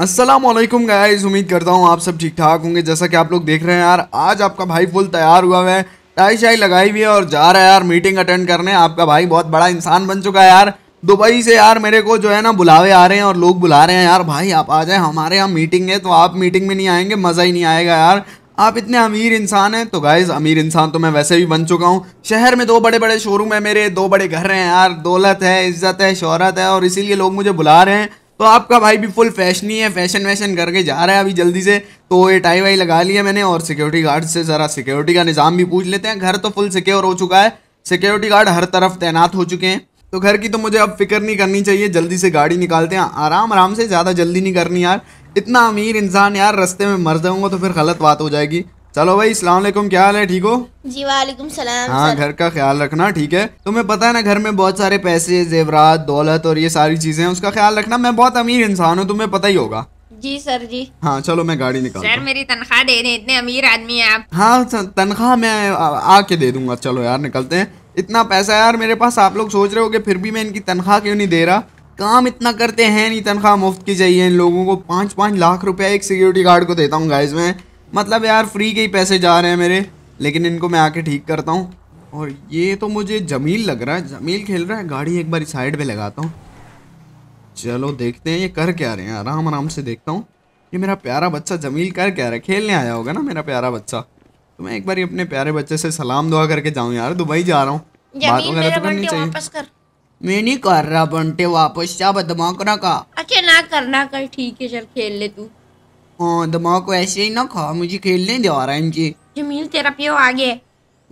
Aslam guys उम्मीद करता हूँ आप सब ठीक ठाक होंगे जैसा कि आप लोग देख रहे हैं यार आज आपका भाई फुल तैयार हुआ है टाई शाई लगाई हुई है और जा रहा है यार मीटिंग अटेंड करने आपका भाई बहुत बड़ा इंसान बन चुका है यार दुबई से यार मेरे को जो है ना बुलावे आ रहे हैं और लोग बुला रहे हैं यार भाई आप आ जाए हमारे यहाँ मीटिंग है तो आप मीटिंग में नहीं आएंगे मज़ा ही नहीं आएगा यार आप इतने अमीर इंसान हैं तो गाइज अमीर इंसान तो मैं वैसे भी बन चुका हूँ शहर में दो बड़े बड़े शोरूम है मेरे दो बड़े घर हैं यार दौलत है इज्जत है शहरत है और इसीलिए लोग मुझे बुला रहे हैं तो आपका भाई भी फुल फैशन ही है फैशन वैशन करके जा रहा है अभी जल्दी से तो ये टाई वाई लगा लिया मैंने और सिक्योरिटी गार्ड से ज़रा सिक्योरिटी का निज़ाम भी पूछ लेते हैं घर तो फुल सिक्योर हो चुका है सिक्योरिटी गार्ड हर तरफ तैनात हो चुके हैं तो घर की तो मुझे अब फिक्र नहीं करनी चाहिए जल्दी से गाड़ी निकालते हैं आराम आराम से ज़्यादा जल्दी नहीं करनी यार इतना अमीर इंसान यार रस्ते में मर जाऊँगा तो फिर गलत बात हो जाएगी चलो भाई सलाम क्या हाल है ठीक हो जी वालेकुम सलाम हाँ घर का ख्याल रखना ठीक है तुम्हें पता है ना घर में बहुत सारे पैसे जेवरात दौलत और ये सारी चीजें हैं उसका ख्याल रखना मैं बहुत अमीर इंसान हूँ तुम्हें पता ही होगा जी सर जी हाँ चलो मैं गाड़ी निकाल सर मेरी तनख्वाह दे रहे इतने अमीर आदमी हैं आप हाँ तनख्वाह मैं आके दे दूंगा चलो यार निकलते हैं इतना पैसा यार मेरे पास आप लोग सोच रहे हो कि फिर भी मैं इनकी तनख्वाह क्यों नहीं दे रहा काम इतना करते हैं नहीं तनख्वाह मुफ्त की चाहिए इन लोगों को पाँच पाँच लाख रुपया एक सिक्योरिटी गार्ड को देता हूँ गाइज में मतलब यार फ्री के ही पैसे जा रहे हैं मेरे लेकिन इनको मैं आके ठीक करता हूँ और ये तो मुझे जमील लग रहा है जमील खेल रहा है गाड़ी एक बार साइड पे लगाता हूँ चलो देखते हैं ये कर क्या रहे हैं आराम आराम से देखता हूँ ये मेरा प्यारा बच्चा जमील कर क्या रहा है खेलने आया होगा ना मेरा प्यारा बच्चा तो मैं एक बार अपने प्यारे बच्चे से सलाम दुआ करके जाऊँ यार दुबई जा रहा हूँ बात वगैरह तो करनी चाहिए मैं नहीं कर रहा बंटे वापस जा बदमाक ना का अच्छा ना करना कर ठीक है चल खेल ले तू हाँ दिमाग को ऐसे ही ना खा मुझे खेलने दे आराम से जमील तेरा पियो आगे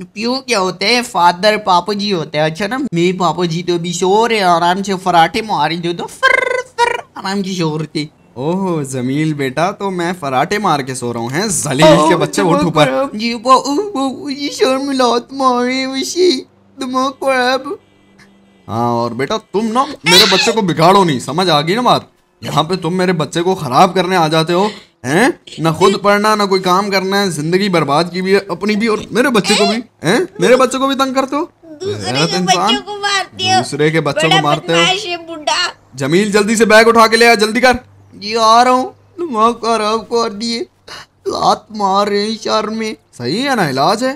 पियो क्या होते हैं फादर पापा जी होते हैं अच्छा ना मेरे पापा जी तो अभी शोर है आराम से फराठे मारी दो तो फर फर आराम से शोर थे ओह जमील बेटा तो मैं फराटे मार के सो रहा हूँ हैं जलील के बच्चे उठ ऊपर जी वो जी शोर मिलात मारे उसी दिमाग को अब हाँ और बेटा तुम ना मेरे बच्चे को बिगाड़ो नहीं समझ आ गई ना बात यहाँ पे तुम मेरे बच्चे को खराब करने आ जाते हो है ना खुद पढ़ना ना कोई काम करना है जिंदगी बर्बाद की भी है अपनी भी और मेरे बच्चे को भी है मेरे बच्चे को भी तंग करते हो इंसान दूसरे के बच्चों को मारते हो जमील जल्दी से बैग उठा के ले आ जल्दी कर जी आ रहा हूँ दिमाग खराब कर दिए लात मार रहे हैं शहर में सही है ना इलाज है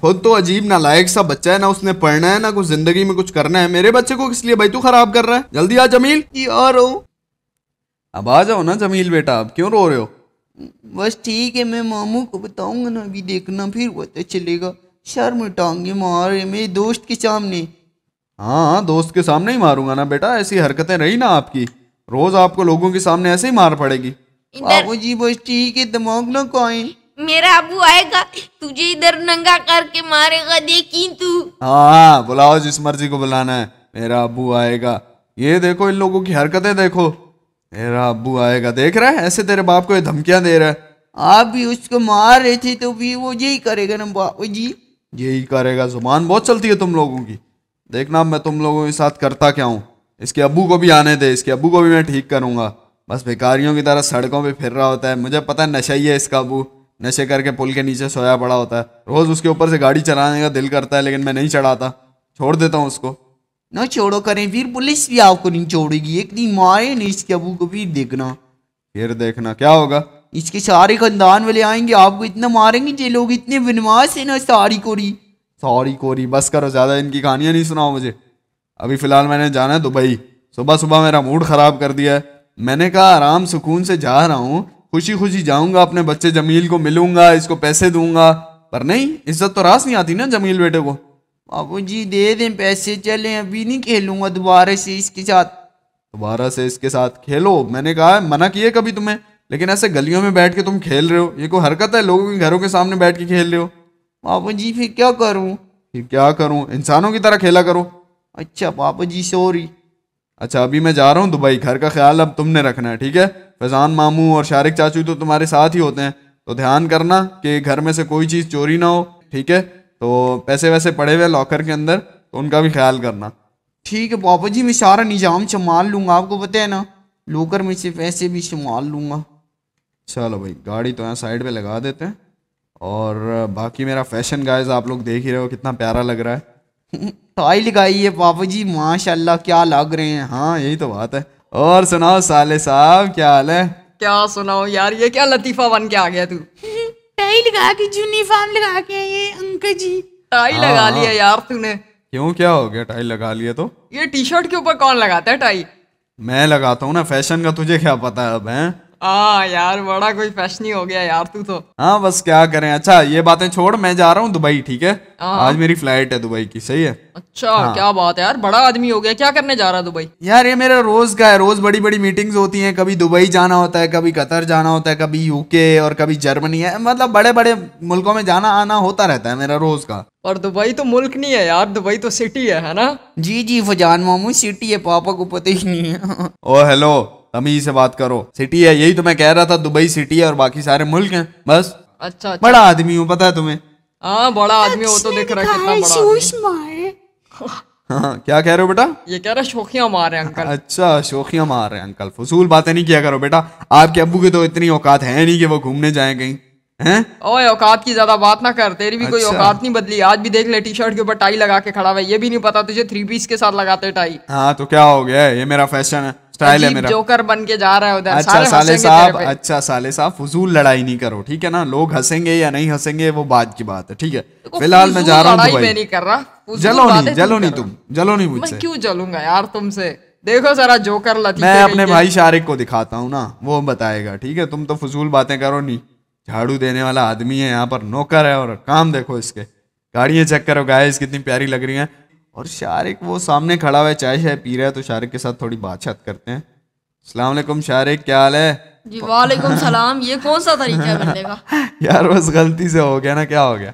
खुद तो अजीब ना लायक सा बच्चा है ना उसने पढ़ना है ना कुछ जिंदगी में कुछ करना है मेरे बच्चे को किस लिए भाई तू खराब कर रहा है जल्दी आ जमील जी आ रहा हूँ अब आ जाओ ना जमील बेटा अब क्यों रो रहे हो बस ठीक है मैं मामू को बताऊंगा ना अभी देखना फिर पता चलेगा शर्म टांगे मारे मेरे दोस्त के सामने हाँ हाँ दोस्त के सामने ही मारूंगा ना बेटा ऐसी हरकतें रही ना आपकी रोज आपको लोगों के सामने ऐसे ही मार पड़ेगी बाबू जी बस ठीक है दिमाग ना कोई मेरा अबू आएगा तुझे इधर नंगा करके मारेगा देखी तू हाँ बुलाओ जिस मर्जी को बुलाना है मेरा अबू आएगा ये देखो इन लोगों की हरकतें देखो मेरा अबू आएगा देख रहा है ऐसे तेरे बाप को ये धमकियां दे रहा है आप भी उसको मार रहे थे तो भी वो यही करेगा ना बाबू जी यही करेगा जुबान बहुत चलती है तुम लोगों की देखना मैं तुम लोगों के साथ करता क्या हूँ इसके अबू को भी आने दे इसके अबू को भी मैं ठीक करूँगा बस भिकारियों की तरह सड़कों पर फिर रहा होता है मुझे पता है नशा ही है इसका अबू नशे करके पुल के नीचे सोया पड़ा होता है रोज़ उसके ऊपर से गाड़ी चलाने का दिल करता है लेकिन मैं नहीं चढ़ाता छोड़ देता हूँ उसको न छोड़ो करें फिर पुलिस भी आपको नहीं छोड़ेगी एक दिन मारे नहीं इसके अबू को फिर देखना फिर देखना क्या होगा इसके सारे खानदान वाले आएंगे आपको इतना मारेंगे जे लोग इतने बनवास है ना सारी कोरी सारी कोरी बस करो ज़्यादा इनकी कहानियां नहीं सुनाओ मुझे अभी फ़िलहाल मैंने जाना है दुबई सुबह सुबह मेरा मूड ख़राब कर दिया है मैंने कहा आराम सुकून से जा रहा हूँ खुशी खुशी जाऊँगा अपने बच्चे जमील को मिलूंगा इसको पैसे दूंगा पर नहीं इज्जत तो रास नहीं आती ना जमील बेटे को बाबू जी दे दें पैसे चले अभी नहीं खेलूंगा दोबारा से इसके साथ दोबारा से इसके साथ खेलो मैंने कहा मना किया कभी तुम्हें लेकिन ऐसे गलियों में बैठ के तुम खेल रहे हो ये कोई हरकत है लोगों के घरों के सामने बैठ के खेल रहे हो बाबू जी फिर क्या करूँ फिर क्या करूँ इंसानों की तरह खेला करो अच्छा बाबू जी सॉरी अच्छा अभी मैं जा रहा हूँ दुबई घर का ख्याल अब तुमने रखना है ठीक है फैजान मामू और शारिक चाचू तो तुम्हारे साथ ही होते हैं तो ध्यान करना कि घर में से कोई चीज़ चोरी ना हो ठीक है तो पैसे वैसे पड़े हुए लॉकर के अंदर तो उनका भी ख्याल करना ठीक है पापा जी मैं सारा निज़ाम संभाल लूँगा आपको पता है ना लॉकर में से पैसे भी संभाल लूँगा चलो भाई गाड़ी तो यहाँ साइड पे लगा देते हैं और बाकी मेरा फैशन गाइज आप लोग देख ही रहे हो कितना प्यारा लग रहा है टाई लगाई है पापा जी माशाल्लाह क्या लग रहे हैं हाँ यही तो बात है और सुनाओ साले साहब क्या हाल है क्या सुनाओ यार ये क्या लतीफ़ा बन के आ गया तू टाई लगा के यूनिफॉर्म लगा के आए अंकल जी टाई लगा हाँ, लिया हाँ। यार तूने क्यों क्या हो गया टाई लगा लिया तो ये टी शर्ट के ऊपर कौन लगाता है टाई मैं लगाता हूँ ना फैशन का तुझे क्या पता है अब है हाँ यार बड़ा कोई फैशन ही हो गया यार तू तो हाँ बस क्या करें अच्छा ये बातें छोड़ मैं जा रहा हूँ दुबई ठीक है हाँ। आज मेरी फ्लाइट है दुबई की सही है अच्छा हाँ। क्या बात है यार बड़ा आदमी हो गया क्या करने जा रहा दुबई यार ये मेरा रोज का है रोज बड़ी बड़ी मीटिंग्स होती हैं कभी दुबई जाना होता है कभी कतर जाना होता है कभी यूके और कभी जर्मनी है मतलब बड़े बड़े मुल्कों में जाना आना होता रहता है मेरा रोज का और दुबई तो मुल्क नहीं है यार दुबई तो सिटी है है ना जी जी फजान मामू सिटी है पापा को पता ही नहीं है ओ हेलो तमीज से बात करो सिटी है यही तो मैं कह रहा था दुबई सिटी है और बाकी सारे मुल्क हैं बस अच्छा, अच्छा। बड़ा आदमी हूँ पता है तुम्हें हाँ बड़ा आदमी हो तो देख रहा है कितना बड़ा हाँ क्या कह रहे हो बेटा ये कह रहा शोखिया मार रहे अंकल अच्छा शोखिया मार रहे अंकल फसूल बातें नहीं किया करो बेटा आपके अबू की तो इतनी औकात है नहीं कि वो घूमने जाए कहीं हैं ओए औकात की ज्यादा बात ना कर तेरी भी अच्छा। कोई औकात नहीं बदली आज भी देख ले टी शर्ट के ऊपर टाई लगा के खड़ा हुआ ये भी नहीं पता तुझे थ्री पीस के साथ लगाते टाई हाँ तो क्या हो गया ये मेरा फैशन है स्टाइल है मेरा जोकर बन के जा रहा है उधर अच्छा साले साहब अच्छा साले साहब फजूल लड़ाई नहीं करो ठीक है ना लोग हंसेंगे या नहीं हंसेंगे वो बात की बात है ठीक है फिलहाल मैं जा रहा हूँ दुबई नहीं कर रहा जलो नहीं जलो नहीं तुम जलो नहीं मुझसे क्यों जलूंगा यार तुमसे देखो जरा जोकर लती मैं अपने भाई शारिक को दिखाता हूँ ना वो बताएगा ठीक है तुम तो फजूल बातें करो नहीं झाड़ू देने वाला आदमी है यहाँ पर नौकर है और काम देखो इसके गाड़ियाँ चेक करो गाइस कितनी प्यारी लग रही हैं और शारिक वो सामने खड़ा हुआ है चाय शाय पी रहा है तो शारिक के साथ थोड़ी बातचीत करते हैं अस्सलाम वालेकुम शारिक क्या हाल है जी वालेकुम सलाम ये कौन सा तरीका है बंदे का यार बस गलती से हो गया ना क्या हो गया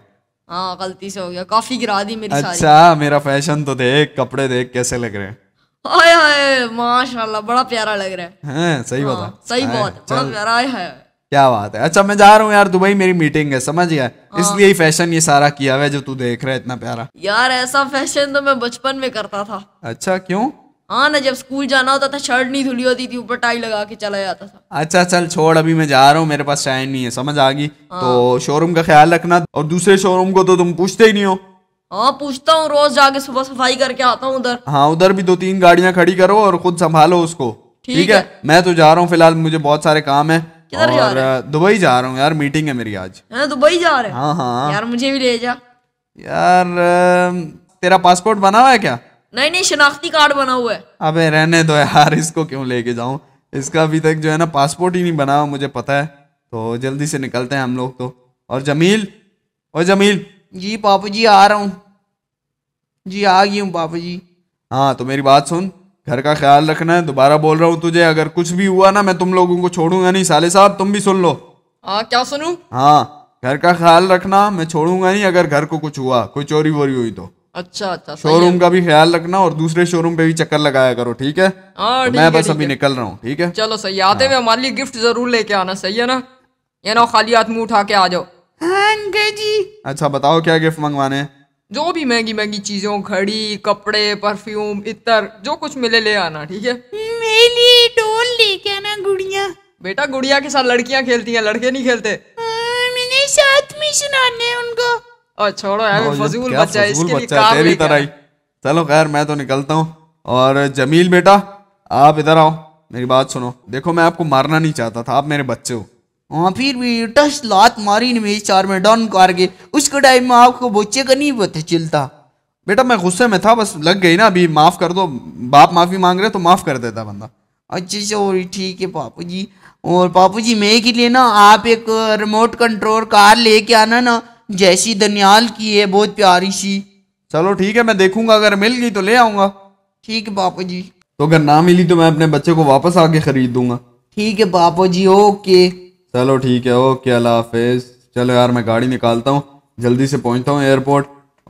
हाँ गलती से हो गया काफी गिरा दी मेरी अच्छा सारी। मेरा फैशन तो देख कपड़े देख कैसे लग रहे हैं हाय हाय माशाल्लाह बड़ा प्यारा लग रहा है हैं सही हाँ, बात है सही बात बड़ा प्यारा है क्या बात है अच्छा मैं जा रहा हूँ यार दुबई मेरी मीटिंग है समझ गया हाँ। इसलिए ही फैशन ये सारा किया हुआ जो तू देख रहा है इतना प्यारा यार ऐसा फैशन तो मैं बचपन में करता था अच्छा क्यों हाँ ना जब स्कूल जाना होता था शर्ट नहीं धुली होती थी ऊपर टाई लगा के चला जाता था अच्छा चल छोड़ अभी मैं जा रहा हूँ मेरे पास टाइम नहीं है समझ आ गई हाँ। तो शोरूम का ख्याल रखना और दूसरे शोरूम को तो तुम पूछते ही नहीं हो हाँ पूछता हूँ रोज जाके सुबह सफाई करके आता हूँ उधर हाँ उधर भी दो तीन गाड़ियाँ खड़ी करो और खुद संभालो उसको ठीक है मैं तो जा रहा हूँ फिलहाल मुझे बहुत सारे काम है किधर जा दुबई जा रहा हूँ यार मीटिंग है मेरी आज दुबई जा रहे हाँ हाँ यार मुझे भी ले जा यार तेरा पासपोर्ट बना हुआ है क्या नहीं नहीं शनाख्ती कार्ड बना हुआ है अबे रहने दो यार इसको क्यों लेके जाऊं इसका अभी तक जो है ना पासपोर्ट ही नहीं बना हुआ मुझे पता है तो जल्दी से निकलते हैं हम लोग तो और जमील और जमील जी पापा जी आ रहा हूँ जी आ गई हूँ पापा जी हाँ तो मेरी बात सुन घर का ख्याल रखना है दोबारा बोल रहा हूँ तुझे अगर कुछ भी हुआ ना मैं तुम लोगों को छोड़ूंगा नहीं साले साहब तुम भी सुन लो आ, क्या सुनू हाँ घर का ख्याल रखना मैं छोड़ूंगा नहीं अगर घर को कुछ हुआ कोई चोरी वोरी हुई तो अच्छा अच्छा शोरूम का भी ख्याल रखना और दूसरे शोरूम पे भी चक्कर लगाया करो ठीक है आ, हाँ, तो मैं बस अभी निकल रहा हूँ ठीक है चलो सही आते हुए हाँ। हमारे लिए गिफ्ट जरूर लेके आना सही है ना ये ना खाली हाथ मुंह उठा के आ जाओ हाँ, जी अच्छा बताओ क्या गिफ्ट मंगवाने हैं जो भी महंगी महंगी चीजों घड़ी कपड़े परफ्यूम इतर जो कुछ मिले ले आना ठीक है मेरी डोल लेके आना गुड़िया बेटा गुड़िया के साथ लड़कियां खेलती हैं लड़के नहीं खेलते मैंने साथ में सुनाने उनको और छोड़ो यार फजूल बच्चा इसके लिए काम चलो खैर मैं तो निकलता हूँ और जमील बेटा आप इधर आओ मेरी बात सुनो देखो मैं आपको मारना नहीं चाहता था आप मेरे बच्चे हो हाँ फिर भी टस लात मारी नहीं मेरी चार में डॉन के उसके टाइम में आपको बच्चे का नहीं पता चलता बेटा मैं गुस्से में था बस लग गई ना अभी माफ़ कर दो बाप माफ़ी मांग रहे तो माफ़ कर देता बंदा अच्छा सॉरी ठीक है पापू जी और पापू जी मेरे के लिए ना आप एक रिमोट कंट्रोल कार लेके आना ना जैसी दनियाल की है बहुत प्यारी सी चलो ठीक है मैं देखूंगा अगर मिल गई तो ले आऊंगा ठीक है पापा जी तो अगर ना मिली तो मैं अपने बच्चे को वापस आके खरीद दूंगा ठीक है पापा जी ओके चलो ठीक है ओके अल्लाह हाफिज़ चलो यार मैं गाड़ी निकालता हूँ जल्दी से पहुँचता हूँ एयरपोर्ट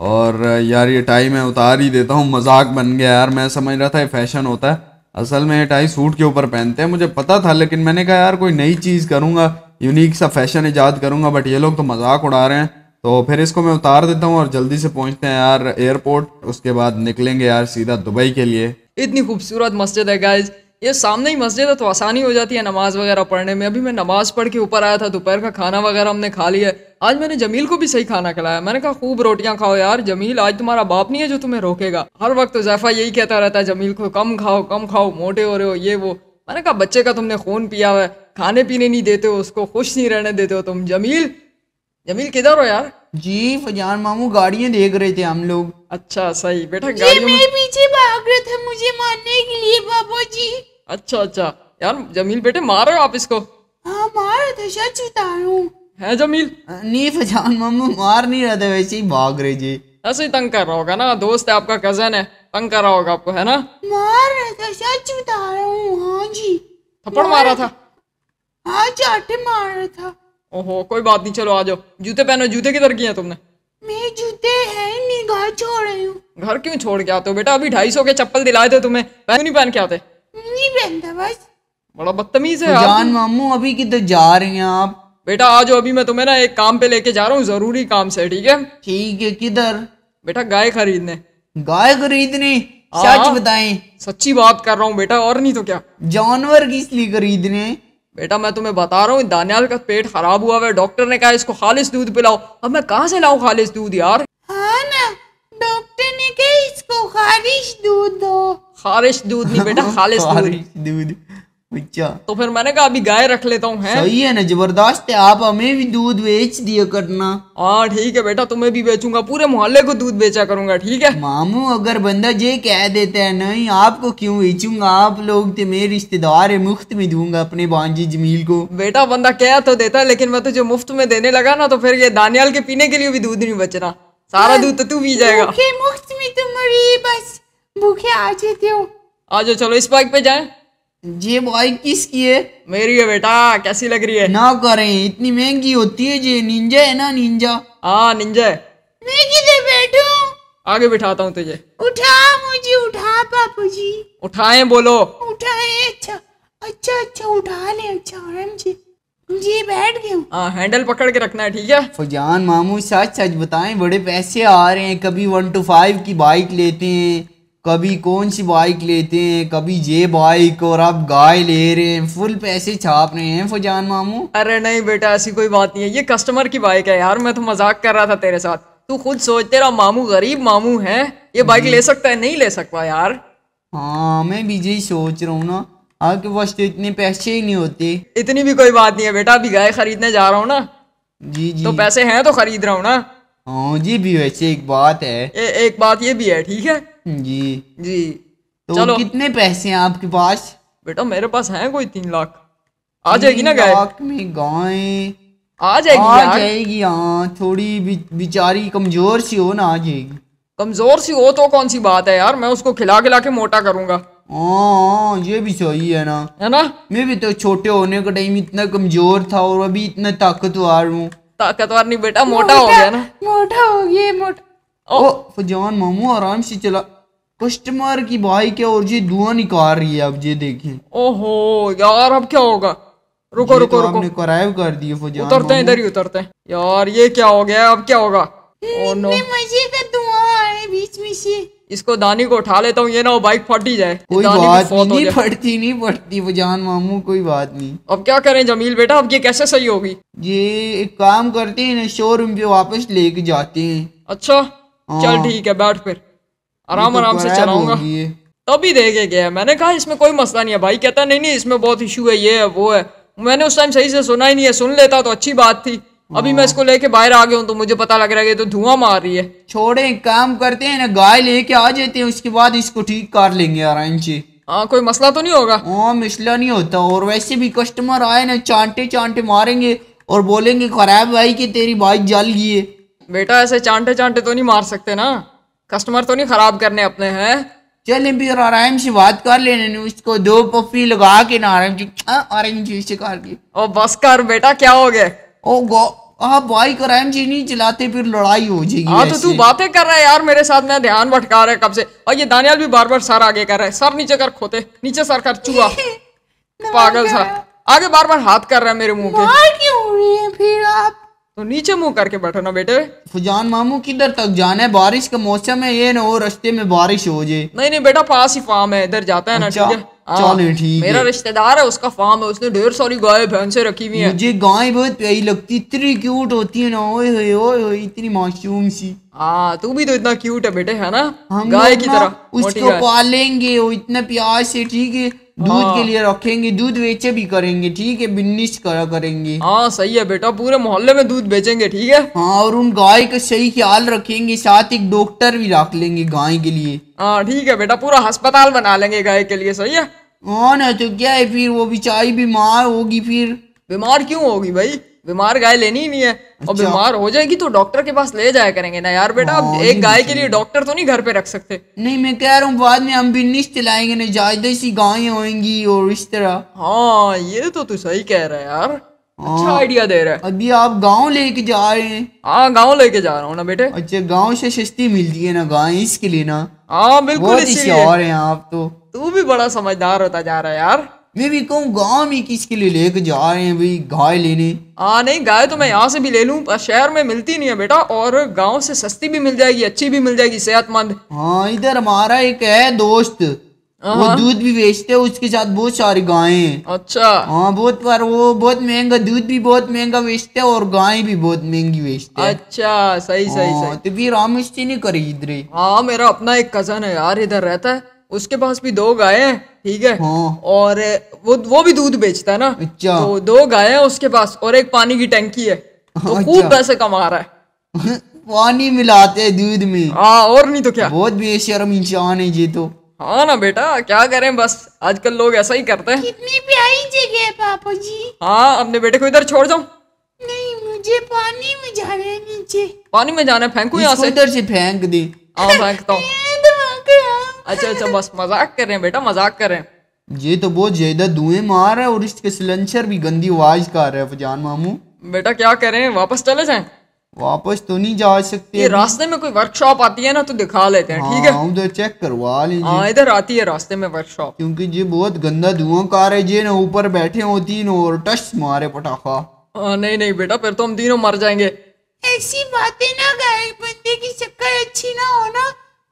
और यार ये टाई मैं उतार ही देता हूँ मजाक बन गया यार मैं समझ रहा था ये फैशन होता है असल में ये टाई सूट के ऊपर पहनते हैं मुझे पता था लेकिन मैंने कहा यार कोई नई चीज़ करूँगा यूनिक सा फैशन ईजाद करूँगा बट ये लोग तो मजाक उड़ा रहे हैं तो फिर इसको मैं उतार देता हूँ और जल्दी से पहुँचते हैं यार एयरपोर्ट उसके बाद निकलेंगे यार सीधा दुबई के लिए इतनी खूबसूरत मस्जिद है गाइज़ ये सामने ही मस्जिद है तो आसानी हो जाती है नमाज़ वगैरह पढ़ने में अभी मैं नमाज़ पढ़ के ऊपर आया था दोपहर का खाना वगैरह हमने खा लिया है आज मैंने जमील को भी सही खाना खिलाया मैंने कहा खूब रोटियां खाओ यार जमील आज तुम्हारा बाप नहीं है जो तुम्हें रोकेगा हर वक्त जैफा यही कहता रहता है जमील को कम खाओ कम खाओ मोटे हो रहे हो ये वो मैंने कहा बच्चे का तुमने खून पिया हुआ है खाने पीने नहीं देते हो उसको खुश नहीं रहने देते हो तुम जमील जमील किधर हो यार जी फजान मामू गाड़ियाँ देख रहे थे हम लोग अच्छा सही बेटा गाड़ियों में पीछे भाग रहे थे मुझे मारने के लिए बाबू जी अच्छा अच्छा यार जमील बेटे मार रहे हो आप इसको हाँ मार रहे थे सच बता रहा हूँ है जमील नहीं फजान मम्मा मार नहीं रहे थे वैसे ही भाग रहे जी ऐसे ही तंग कर रहा होगा ना दोस्त है आपका कजन है तंग कर रहा होगा आपको है ना मार रहे थे सच बता रहा हूँ हाँ जी थप्पड़ मार रहा था हाँ चाटे मार रहा था ओहो कोई बात नहीं चलो आ जाओ जूते पहनो जूते किधर किए हैं तुमने मेरे जूते है नहीं घर छोड़ रही हूँ घर क्यों छोड़ के आते हो बेटा अभी ढाई सौ के चप्पल दिलाए थे तुम्हें क्यों नहीं पहन के आते नहीं पहनता बस बड़ा बदतमीज है तो जान मामू अभी की तो जा रही हैं आप बेटा आज अभी मैं तुम्हें ना एक काम पे लेके जा रहा हूँ जरूरी काम से ठीक है ठीक है किधर बेटा गाय खरीदने गाय खरीदने हाँ। सच बताए सच्ची बात कर रहा हूँ बेटा और नहीं तो क्या जानवर किस लिए खरीदने बेटा मैं तुम्हें बता रहा हूँ दानियाल का पेट खराब हुआ है डॉक्टर ने कहा इसको खालिश दूध पिलाओ अब मैं कहाँ से लाऊ खालिश दूध यार हाँ ना डॉक्टर ने कहा इसको खालिश दूध दो खारिश दूध नहीं बेटा खालिश दूध अच्छा तो फिर मैंने कहा अभी गाय रख लेता हूँ सही है ना जबरदस्त है आप हमें भी दूध बेच दिया करना हाँ ठीक है बेटा तुम्हें भी बेचूंगा पूरे मोहल्ले को दूध बेचा करूंगा ठीक है मामू अगर बंदा ये कह देता है नहीं आपको क्यों बेचूंगा आप लोग तो मेरे रिश्तेदार है मुफ्त में दूंगा अपने बांजी जमील को बेटा बंदा कह तो देता है लेकिन मैं तुझे मुफ्त में देने लगा ना तो फिर ये दानियाल के पीने के लिए भी दूध नहीं बचना सारा हाँ, दूध तो तू पी जाएगा मुफ्त में तुम तो बस भूखे आ जाते हो आ जाओ चलो इस बाइक पे जाए ये बाइक किसकी है मेरी है बेटा कैसी लग रही है ना करें इतनी महंगी होती है जी निंजा है ना निंजा हाँ निंजा है मैं किधर बैठू आगे बिठाता हूँ तुझे उठा मुझे उठा बापू जी उठाए बोलो उठाए अच्छा अच्छा अच्छा उठा ले अच्छा आराम से जी बैठ गए हाँ हैंडल पकड़ के रखना है ठीक है फजान मामू सच सच बताएं बड़े पैसे आ रहे हैं कभी वन टू फाइव की बाइक लेते हैं कभी कौन सी बाइक लेते हैं कभी ये बाइक और आप गाय ले रहे हैं फुल पैसे छाप रहे हैं फुजान मामू अरे नहीं बेटा ऐसी कोई बात नहीं है ये कस्टमर की बाइक है यार मैं तो मजाक कर रहा था तेरे साथ तू खुद सोच तेरा मामू गरीब मामू है ये बाइक हम्म। ले सकता है नहीं ले सकता यार हाँ मैं भी यही सोच रहा हूँ ना आपके पास तो इतने पैसे ही नहीं होते इतनी भी कोई बात नहीं है बेटा अभी गाय खरीदने जा रहा हूँ ना जी जी तो पैसे हैं तो खरीद रहा हूँ ना हाँ जी भी वैसे एक बात है ए, एक बात ये भी है ठीक है जी जी तो चलो कितने पैसे हैं आपके पास बेटा मेरे पास हैं कोई तीन लाख आ जाएगी ना गाय में गाय आ जाएगी आ जाएगी हाँ थोड़ी बेचारी कमजोर सी हो ना आ जाएगी कमजोर सी हो तो कौन सी बात है यार मैं उसको खिला खिला के मोटा करूंगा हाँ ये भी सही है ना है ना मैं भी तो छोटे होने का टाइम इतना कमजोर था और अभी इतना ताकतवर हूँ ताकतवर नहीं बेटा मोटा, मोटा हो गया ना मोटा हो गया मोटा ओ फजान मामू आराम से चला कस्टमर की बाइक है और जी धुआं निकाल रही है अब ये देखें ओहो यार अब क्या होगा रुको रुको तो रुको कराइव कर दिए फजान उतरते हैं इधर ही उतरते हैं यार ये क्या हो गया अब क्या होगा oh बीच में से इसको दानी को उठा लेता हूँ ये ना वो बाइक फट ही जाए कोई बात नहीं फटती नहीं फटती फजान मामू कोई बात नहीं अब क्या करें जमील बेटा अब ये कैसे सही होगी ये एक काम करते हैं ना शोरूम पे वापस लेके जाते हैं अच्छा चल हाँ। ठीक है बैठ फिर आराम तो आराम से चलाऊंगा तभी देखे गया मैंने कहा इसमें कोई मसला नहीं है भाई कहता नहीं नहीं इसमें बहुत इशू है ये है वो है मैंने उस टाइम सही से सुना ही नहीं है सुन लेता तो अच्छी बात थी अभी मैं हाँ। इसको लेके बाहर आ गया हूँ तो मुझे पता लग रहा है तो धुआं मार रही है छोड़े काम करते हैं ना गाय लेके आ जाते हैं उसके बाद इसको ठीक कर लेंगे आराम से हाँ कोई मसला तो नहीं होगा हाँ मसला नहीं होता और वैसे भी कस्टमर आए ना चांटे चांटे मारेंगे और बोलेंगे खराब भाई की तेरी बाइक जल गई है बेटा ऐसे चांटे चांटे तो नहीं मार सकते ना कस्टमर तो नहीं खराब करने अपने हैं चले फिर आराम से बात कर लेने उसको दो पफी लगा के ना आराम जी हाँ, आराम जी से कर ली ओ बस कर बेटा क्या हो गया ओ गो आप हाँ, बाइक आराम जी नहीं चलाते फिर लड़ाई हो जाएगी हाँ तो तू बातें कर रहा है यार मेरे साथ मैं ध्यान भटका रहा है कब से और ये दानियाल भी बार बार सर आगे कर रहा है सर नीचे कर खोते नीचे सर कर चुहा पागल सर आगे बार बार हाथ कर रहा है मेरे मुंह पे क्यों फिर आप तो नीचे मुंह करके बैठो ना बेटे फुजान मामू किधर तक जाना है बारिश का मौसम है ये ना और रस्ते में बारिश हो जाए नहीं नहीं बेटा पास ही फार्म है इधर जाता है ना अच्छा, ठीक है हाँ। चलो ठीक मेरा रिश्तेदार है उसका फार्म है उसने ढेर सारी गाय भैंसे रखी हुई है मुझे गाय बहुत प्यारी लगती इतनी क्यूट होती है ना ओए होए ओए होए इतनी मासूम सी हाँ तू भी तो इतना क्यूट है बेटे है ना गाय की तरह उसको पालेंगे वो इतना प्यार से ठीक है दूध के हाँ। लिए रखेंगे दूध बेचे भी करेंगे ठीक है बिजनेस करा करेंगे हाँ सही है बेटा पूरे मोहल्ले में दूध बेचेंगे ठीक है हाँ और उन गाय का सही ख्याल रखेंगे साथ एक डॉक्टर भी रख लेंगे गाय के लिए हाँ ठीक है बेटा पूरा अस्पताल बना लेंगे गाय के लिए सही है हाँ ना तो क्या है फिर वो बिचाई बीमार होगी फिर बीमार क्यों होगी भाई बीमार गाय लेनी ही नहीं है अच्छा। और बीमार हो जाएगी तो डॉक्टर के पास ले जाया करेंगे ना यार बेटा आप हाँ, एक गाय तो के लिए डॉक्टर तो नहीं घर पे रख सकते नहीं मैं कह रहा हूँ बाद में हम भी निश्चित लाएंगे ना ज्यादा सी गाय होंगी और इस तरह हाँ ये तो तू सही कह रहा है यार अच्छा आइडिया हाँ। दे रहा है अभी आप गांव लेके जा रहे हैं हाँ गांव लेके जा रहा हूँ ना बेटे अच्छा गांव से सस्ती मिलती है ना गाय इसके लिए ना हाँ बिल्कुल और आप तो तू भी बड़ा समझदार होता जा रहा है यार मैं भी कहूँ गाँव में किसके लिए लेके जा रहे हैं भाई गाय लेने आ नहीं गाय तो मैं यहाँ से भी ले लूँ पर शहर में मिलती नहीं है बेटा और गांव से सस्ती भी मिल जाएगी अच्छी भी मिल जाएगी सेहतमंद हाँ इधर हमारा एक है दोस्त वो हाँ। दूध भी बेचते है उसके साथ बहुत सारी गाय अच्छा हाँ बहुत पर वो बहुत महंगा दूध भी बहुत महंगा बेचते है और गाय भी बहुत महंगी बेचते है अच्छा सही सही हाँ, सही तो भी राम नहीं करे इधर हाँ मेरा अपना एक कजन है यार इधर रहता है उसके पास भी दो गाय है ठीक है हाँ। और वो वो भी दूध बेचता है ना अच्छा तो दो गाय है उसके पास और एक पानी की टंकी है तो अच्छा। खूब अच्छा। पैसे कमा रहा है पानी मिलाते दूध में हाँ और नहीं तो क्या बहुत बेशरम इंसान है जी तो हाँ ना बेटा क्या करें बस आजकल लोग ऐसा ही करते हैं कितनी प्यारी जगह है पापा जी हाँ अपने बेटे को इधर छोड़ जाऊं नहीं मुझे पानी में जाना है नीचे पानी में जाना है फेंकू यहाँ से इधर से फेंक दे हाँ फेंकता हूँ अच्छा अच्छा बस मजाक कर रहे हैं बेटा मजाक कर रहे हैं ये तो बहुत ज्यादा धुएं मार है और इसके सिलेंसर भी गंदी आवाज का रहा है फजान मामू बेटा क्या करें वापस चले जाएं वापस तो नहीं जा सकते ये रास्ते में कोई वर्कशॉप आती है ना तो दिखा लेते हैं ठीक है हम हाँ, चेक करवा लेंगे हाँ इधर आती है रास्ते में वर्कशॉप क्योंकि ये बहुत गंदा धुआं कार है ये ना ऊपर बैठे हो तीन और टच मारे पटाखा हाँ, नहीं नहीं बेटा फिर तो हम तीनों मर जाएंगे ऐसी बातें ना गाय बंदे की शक्कर अच्छी ना हो ना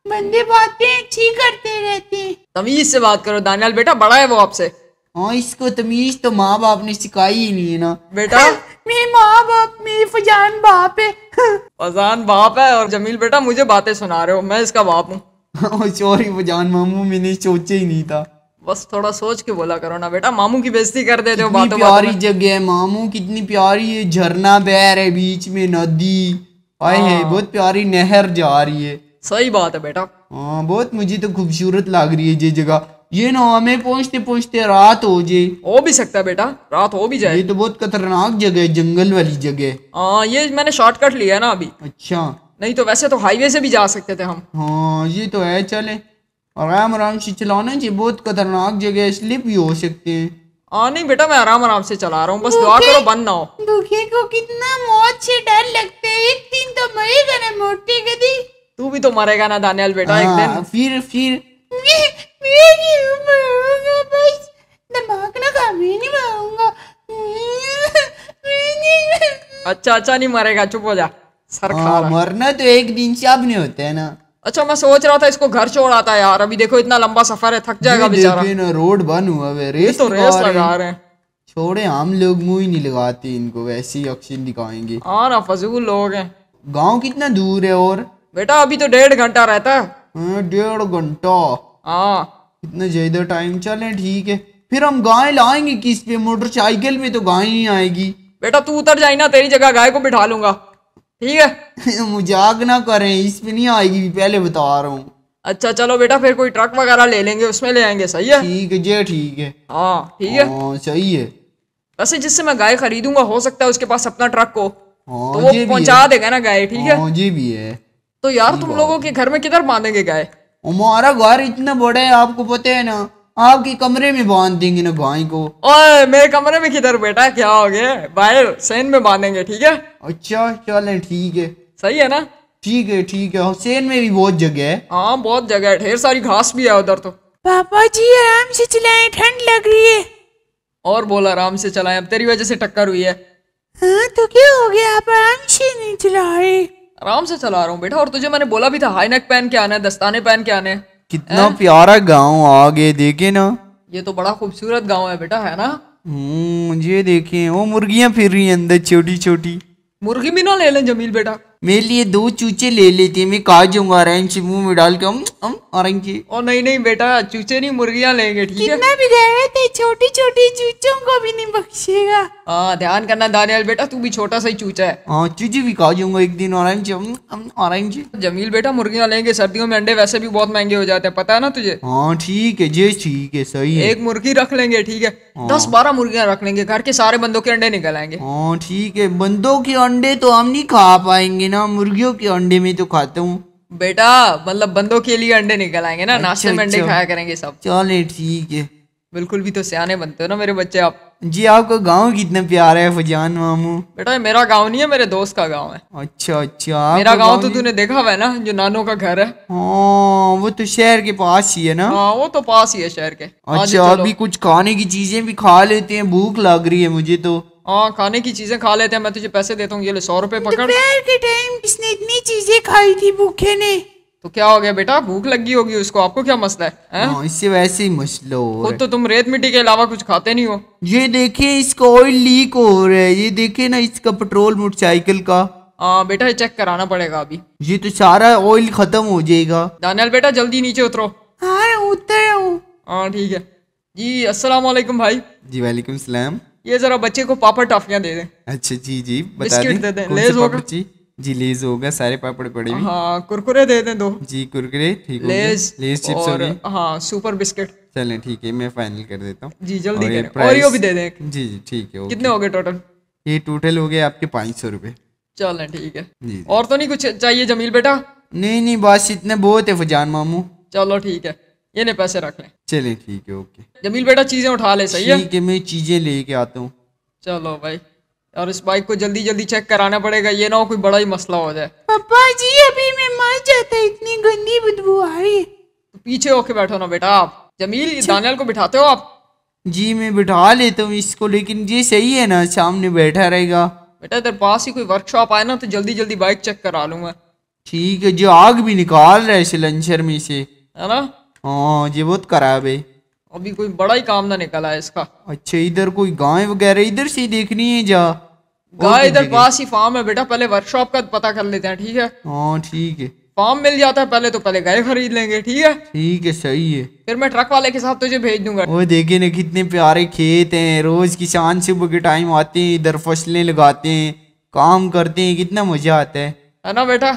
बंदे बातें अच्छी करते रहते तमीज से बात करो दानियाल बेटा बड़ा है वो आपसे हाँ इसको तमीज तो माँ बाप ने सिखाई ही नहीं है ना बेटा मेरे माँ बाप मेरे फजान बाप है फजान बाप है और जमील बेटा मुझे बातें सुना रहे हो मैं इसका बाप हूँ सॉरी हाँ, फजान मामू मैंने सोचा ही नहीं था बस थोड़ा सोच के बोला करो ना बेटा मामू की बेइज्जती कर देते हो बातों प्यारी जगह है मामू कितनी प्यारी है झरना बह रहा है बीच में नदी आए है हाँ। बहुत प्यारी नहर जा रही है सही बात है बेटा हाँ बहुत मुझे तो खूबसूरत लग रही है ये जगह ये ना हमें पहुंचते पहुंचते रात हो जाए हो भी सकता है बेटा रात हो भी जाए ये तो बहुत खतरनाक जगह है जंगल वाली जगह हाँ ये मैंने शॉर्टकट लिया है ना अभी अच्छा नहीं तो वैसे तो हाईवे से भी जा सकते थे हम हाँ ये तो है चले आराम आराम से चलाना जी बहुत खतरनाक जगह स्लिप भी हो सकते है हाँ नहीं बेटा मैं आराम आराम से चला रहा हूँ बस दुआ करो बंद ना हो दुखे को कितना मौत से डर लगते है एक दिन तो मरेगा ना मोटी गदी तू भी तो मरेगा ना दानियल बेटा आ, एक हाँ, दिन फिर फिर अच्छा अच्छा नहीं मरेगा चुप हो जा सर खा हाँ, रहा। मरना तो एक दिन से अब नहीं होते है ना अच्छा मैं सोच रहा था इसको घर छोड़ आता है यार अभी देखो इतना लंबा सफर है थक जाएगा बेचारा ना रोड बन हुआ है रेस तो रेस लगा रहे हैं छोड़े हम लोग मुंह ही नहीं लगाते इनको वैसे ही ऑक्सीजन दिखाएंगे और हाँ फजूल लोग हैं गांव कितना दूर है और बेटा अभी तो डेढ़ घंटा रहता है हाँ, डेढ़ घंटा हाँ इतना ज्यादा टाइम चले ठीक है फिर हम गाय लाएंगे किस पे मोटरसाइकिल में तो गाय ही आएगी बेटा तू उतर जाए ना तेरी जगह गाय को बिठा लूंगा ठीक है मजाक ना करें इस पे नहीं आएगी पहले बता रहा हूँ अच्छा चलो बेटा फिर कोई ट्रक वगैरह ले लेंगे उसमें ले आएंगे सही है ठीक है जे ठीक है हाँ ठीक है हाँ, सही है वैसे जिससे मैं गाय खरीदूंगा हो सकता है उसके पास अपना ट्रक हो हाँ, तो वो पहुंचा देगा ना गाय ठीक है जी भी है तो यार तुम लोगों के घर में किधर बांधेंगे गाय हमारा घर इतना बड़ा है आपको पता है ना आपके कमरे में बांध देंगे ना भाई को ओए मेरे कमरे में किधर बेटा क्या हो गया बाहर सेन में बांधेंगे ठीक है अच्छा चले ठीक है सही है ना ठीक है ठीक है सेन में भी बहुत जगह है हाँ बहुत जगह है ढेर सारी घास भी है उधर तो पापा जी आराम से चलाए ठंड लग रही है और बोल आराम से चलाए अब तेरी वजह से टक्कर हुई है हाँ तो क्या हो गया आप आराम से नहीं चला रहे आराम से चला रहा हूँ बेटा और तुझे मैंने बोला भी था हाईनेक पहन के आना है दस्ताने पहन के आने कितना है? प्यारा गांव आगे देखे ना ये तो बड़ा खूबसूरत गांव है बेटा है ना हम्म, ये देखे वो मुर्गियां फिर रही हैं अंदर छोटी छोटी मुर्गी भी ना ले लें जमील बेटा मेरे लिए दो चूचे ले लेती मैं कहा जाऊंगा ऑरेंज मुंह में डाल के हम हम ऑरेंज और नहीं नहीं बेटा चूचे नहीं मुर्गियां लेंगे ठीक है कितना भी छोटी छोटी चूचों को भी नहीं बख्शेगा हाँ ध्यान करना दानियाल बेटा तू भी छोटा सा ही चूचा है हाँ चूची भी कहा जाऊंगा एक दिन ऑरेंज हम ऑरेंज जमील बेटा मुर्गियां लेंगे सर्दियों में अंडे वैसे भी बहुत महंगे हो जाते हैं पता है ना तुझे हाँ ठीक है जी ठीक है सही है एक मुर्गी रख लेंगे ठीक है हाँ। दस बारह मुर्गियां रख लेंगे घर के सारे बंदों के अंडे निकल आएंगे हाँ ठीक है बंदों के अंडे तो हम नहीं खा पाएंगे ना मुर्गियों के अंडे में तो खाता हूँ बेटा मतलब बंदों के लिए अंडे निकल आएंगे ना अच्छा, नाश्ते में अंडे अच्छा। खाया करेंगे सब चले ठीक है बिल्कुल भी तो सियाने बनते हो ना मेरे बच्चे आप जी आपका गांव कितना प्यारा है फजान मामू बेटा मेरा गांव नहीं है मेरे दोस्त का गांव है अच्छा अच्छा मेरा गांव तो तूने देखा हुआ है ना जो नानो का घर है हाँ वो तो शहर के पास ही है ना हाँ वो तो पास ही है शहर के हाँ अच्छा अभी कुछ खाने की चीजें भी खा लेते हैं भूख लग रही है मुझे तो हाँ खाने की चीजें खा लेते हैं मैं तुझे पैसे देता हूँ ये ले सौ रुपए तो पकड़ दोपहर के टाइम इसने इतनी चीजें खाई थी भूखे ने तो क्या हो गया बेटा भूख लगी होगी उसको आपको क्या मसला है आ, हाँ, इससे वैसे ही मसलो हो खुद तो तुम रेत मिट्टी के अलावा कुछ खाते नहीं हो ये देखिए इसका ऑयल लीक हो रहा है ये देखिए ना इसका पेट्रोल मोटरसाइकिल का हाँ बेटा ये चेक कराना पड़ेगा अभी ये तो सारा ऑयल खत्म हो जाएगा दानियल बेटा जल्दी नीचे उतरो हाँ उतर रहा हूँ हाँ ठीक है जी अस्सलाम वालेकुम भाई जी वालेकुम सलाम ये जरा बच्चे को पापड़ टॉफियाँ दे दे अच्छा जी जी बता दे, दे लेज होगा जी लेज होगा सारे पापड़ पड़े भी हाँ कुरकुरे दे दे दो जी कुरकुरे ठीक लेज लेज चिप्स और हाँ सुपर बिस्किट चले ठीक है मैं फाइनल कर देता हूँ जी जल्दी करें ओरियो भी दे दे जी जी ठीक है कितने हो गए टोटल ये टोटल हो गए आपके पाँच सौ रूपए चले ठीक है और तो नहीं कुछ चाहिए जमील बेटा नहीं नहीं बस इतने बहुत है फुजान मामू चलो ठीक है ये ने पैसे रख लें चले ठीक है ओके जमील बेटा चीजें उठा ले सही है मैं चीजें लेके आता हूँ चलो भाई और इस बाइक को जल्दी जल्दी चेक कराना पड़ेगा ये ना हो कोई बड़ा ही मसला हो जाए पापा जी अभी मैं मर जाता इतनी गंदी बदबू आ रही तो पीछे होके बैठो ना बेटा आप जमील दानियाल को बिठाते हो आप जी मैं बिठा लेता हूँ इसको लेकिन ये सही है ना सामने बैठा रहेगा बेटा इधर पास ही कोई वर्कशॉप आए ना तो जल्दी जल्दी बाइक चेक करा लूंगा ठीक है जो आग भी निकाल रहे सिलेंसर में से है ना हाँ ये बहुत खराब है अभी कोई बड़ा ही काम ना निकला है इसका अच्छा इधर कोई गाय वगैरह इधर से देखनी है जा गाय इधर पास ही फार्म है बेटा पहले वर्कशॉप का पता कर लेते हैं ठीक है हाँ ठीक है फार्म मिल जाता है पहले तो पहले गाय खरीद लेंगे ठीक है ठीक है सही है फिर मैं ट्रक वाले के साथ तुझे भेज दूंगा वो देखे ना कितने प्यारे खेत हैं रोज किसान सुबह के टाइम आते हैं इधर फसलें लगाते हैं काम करते हैं कितना मजा आता है है ना बेटा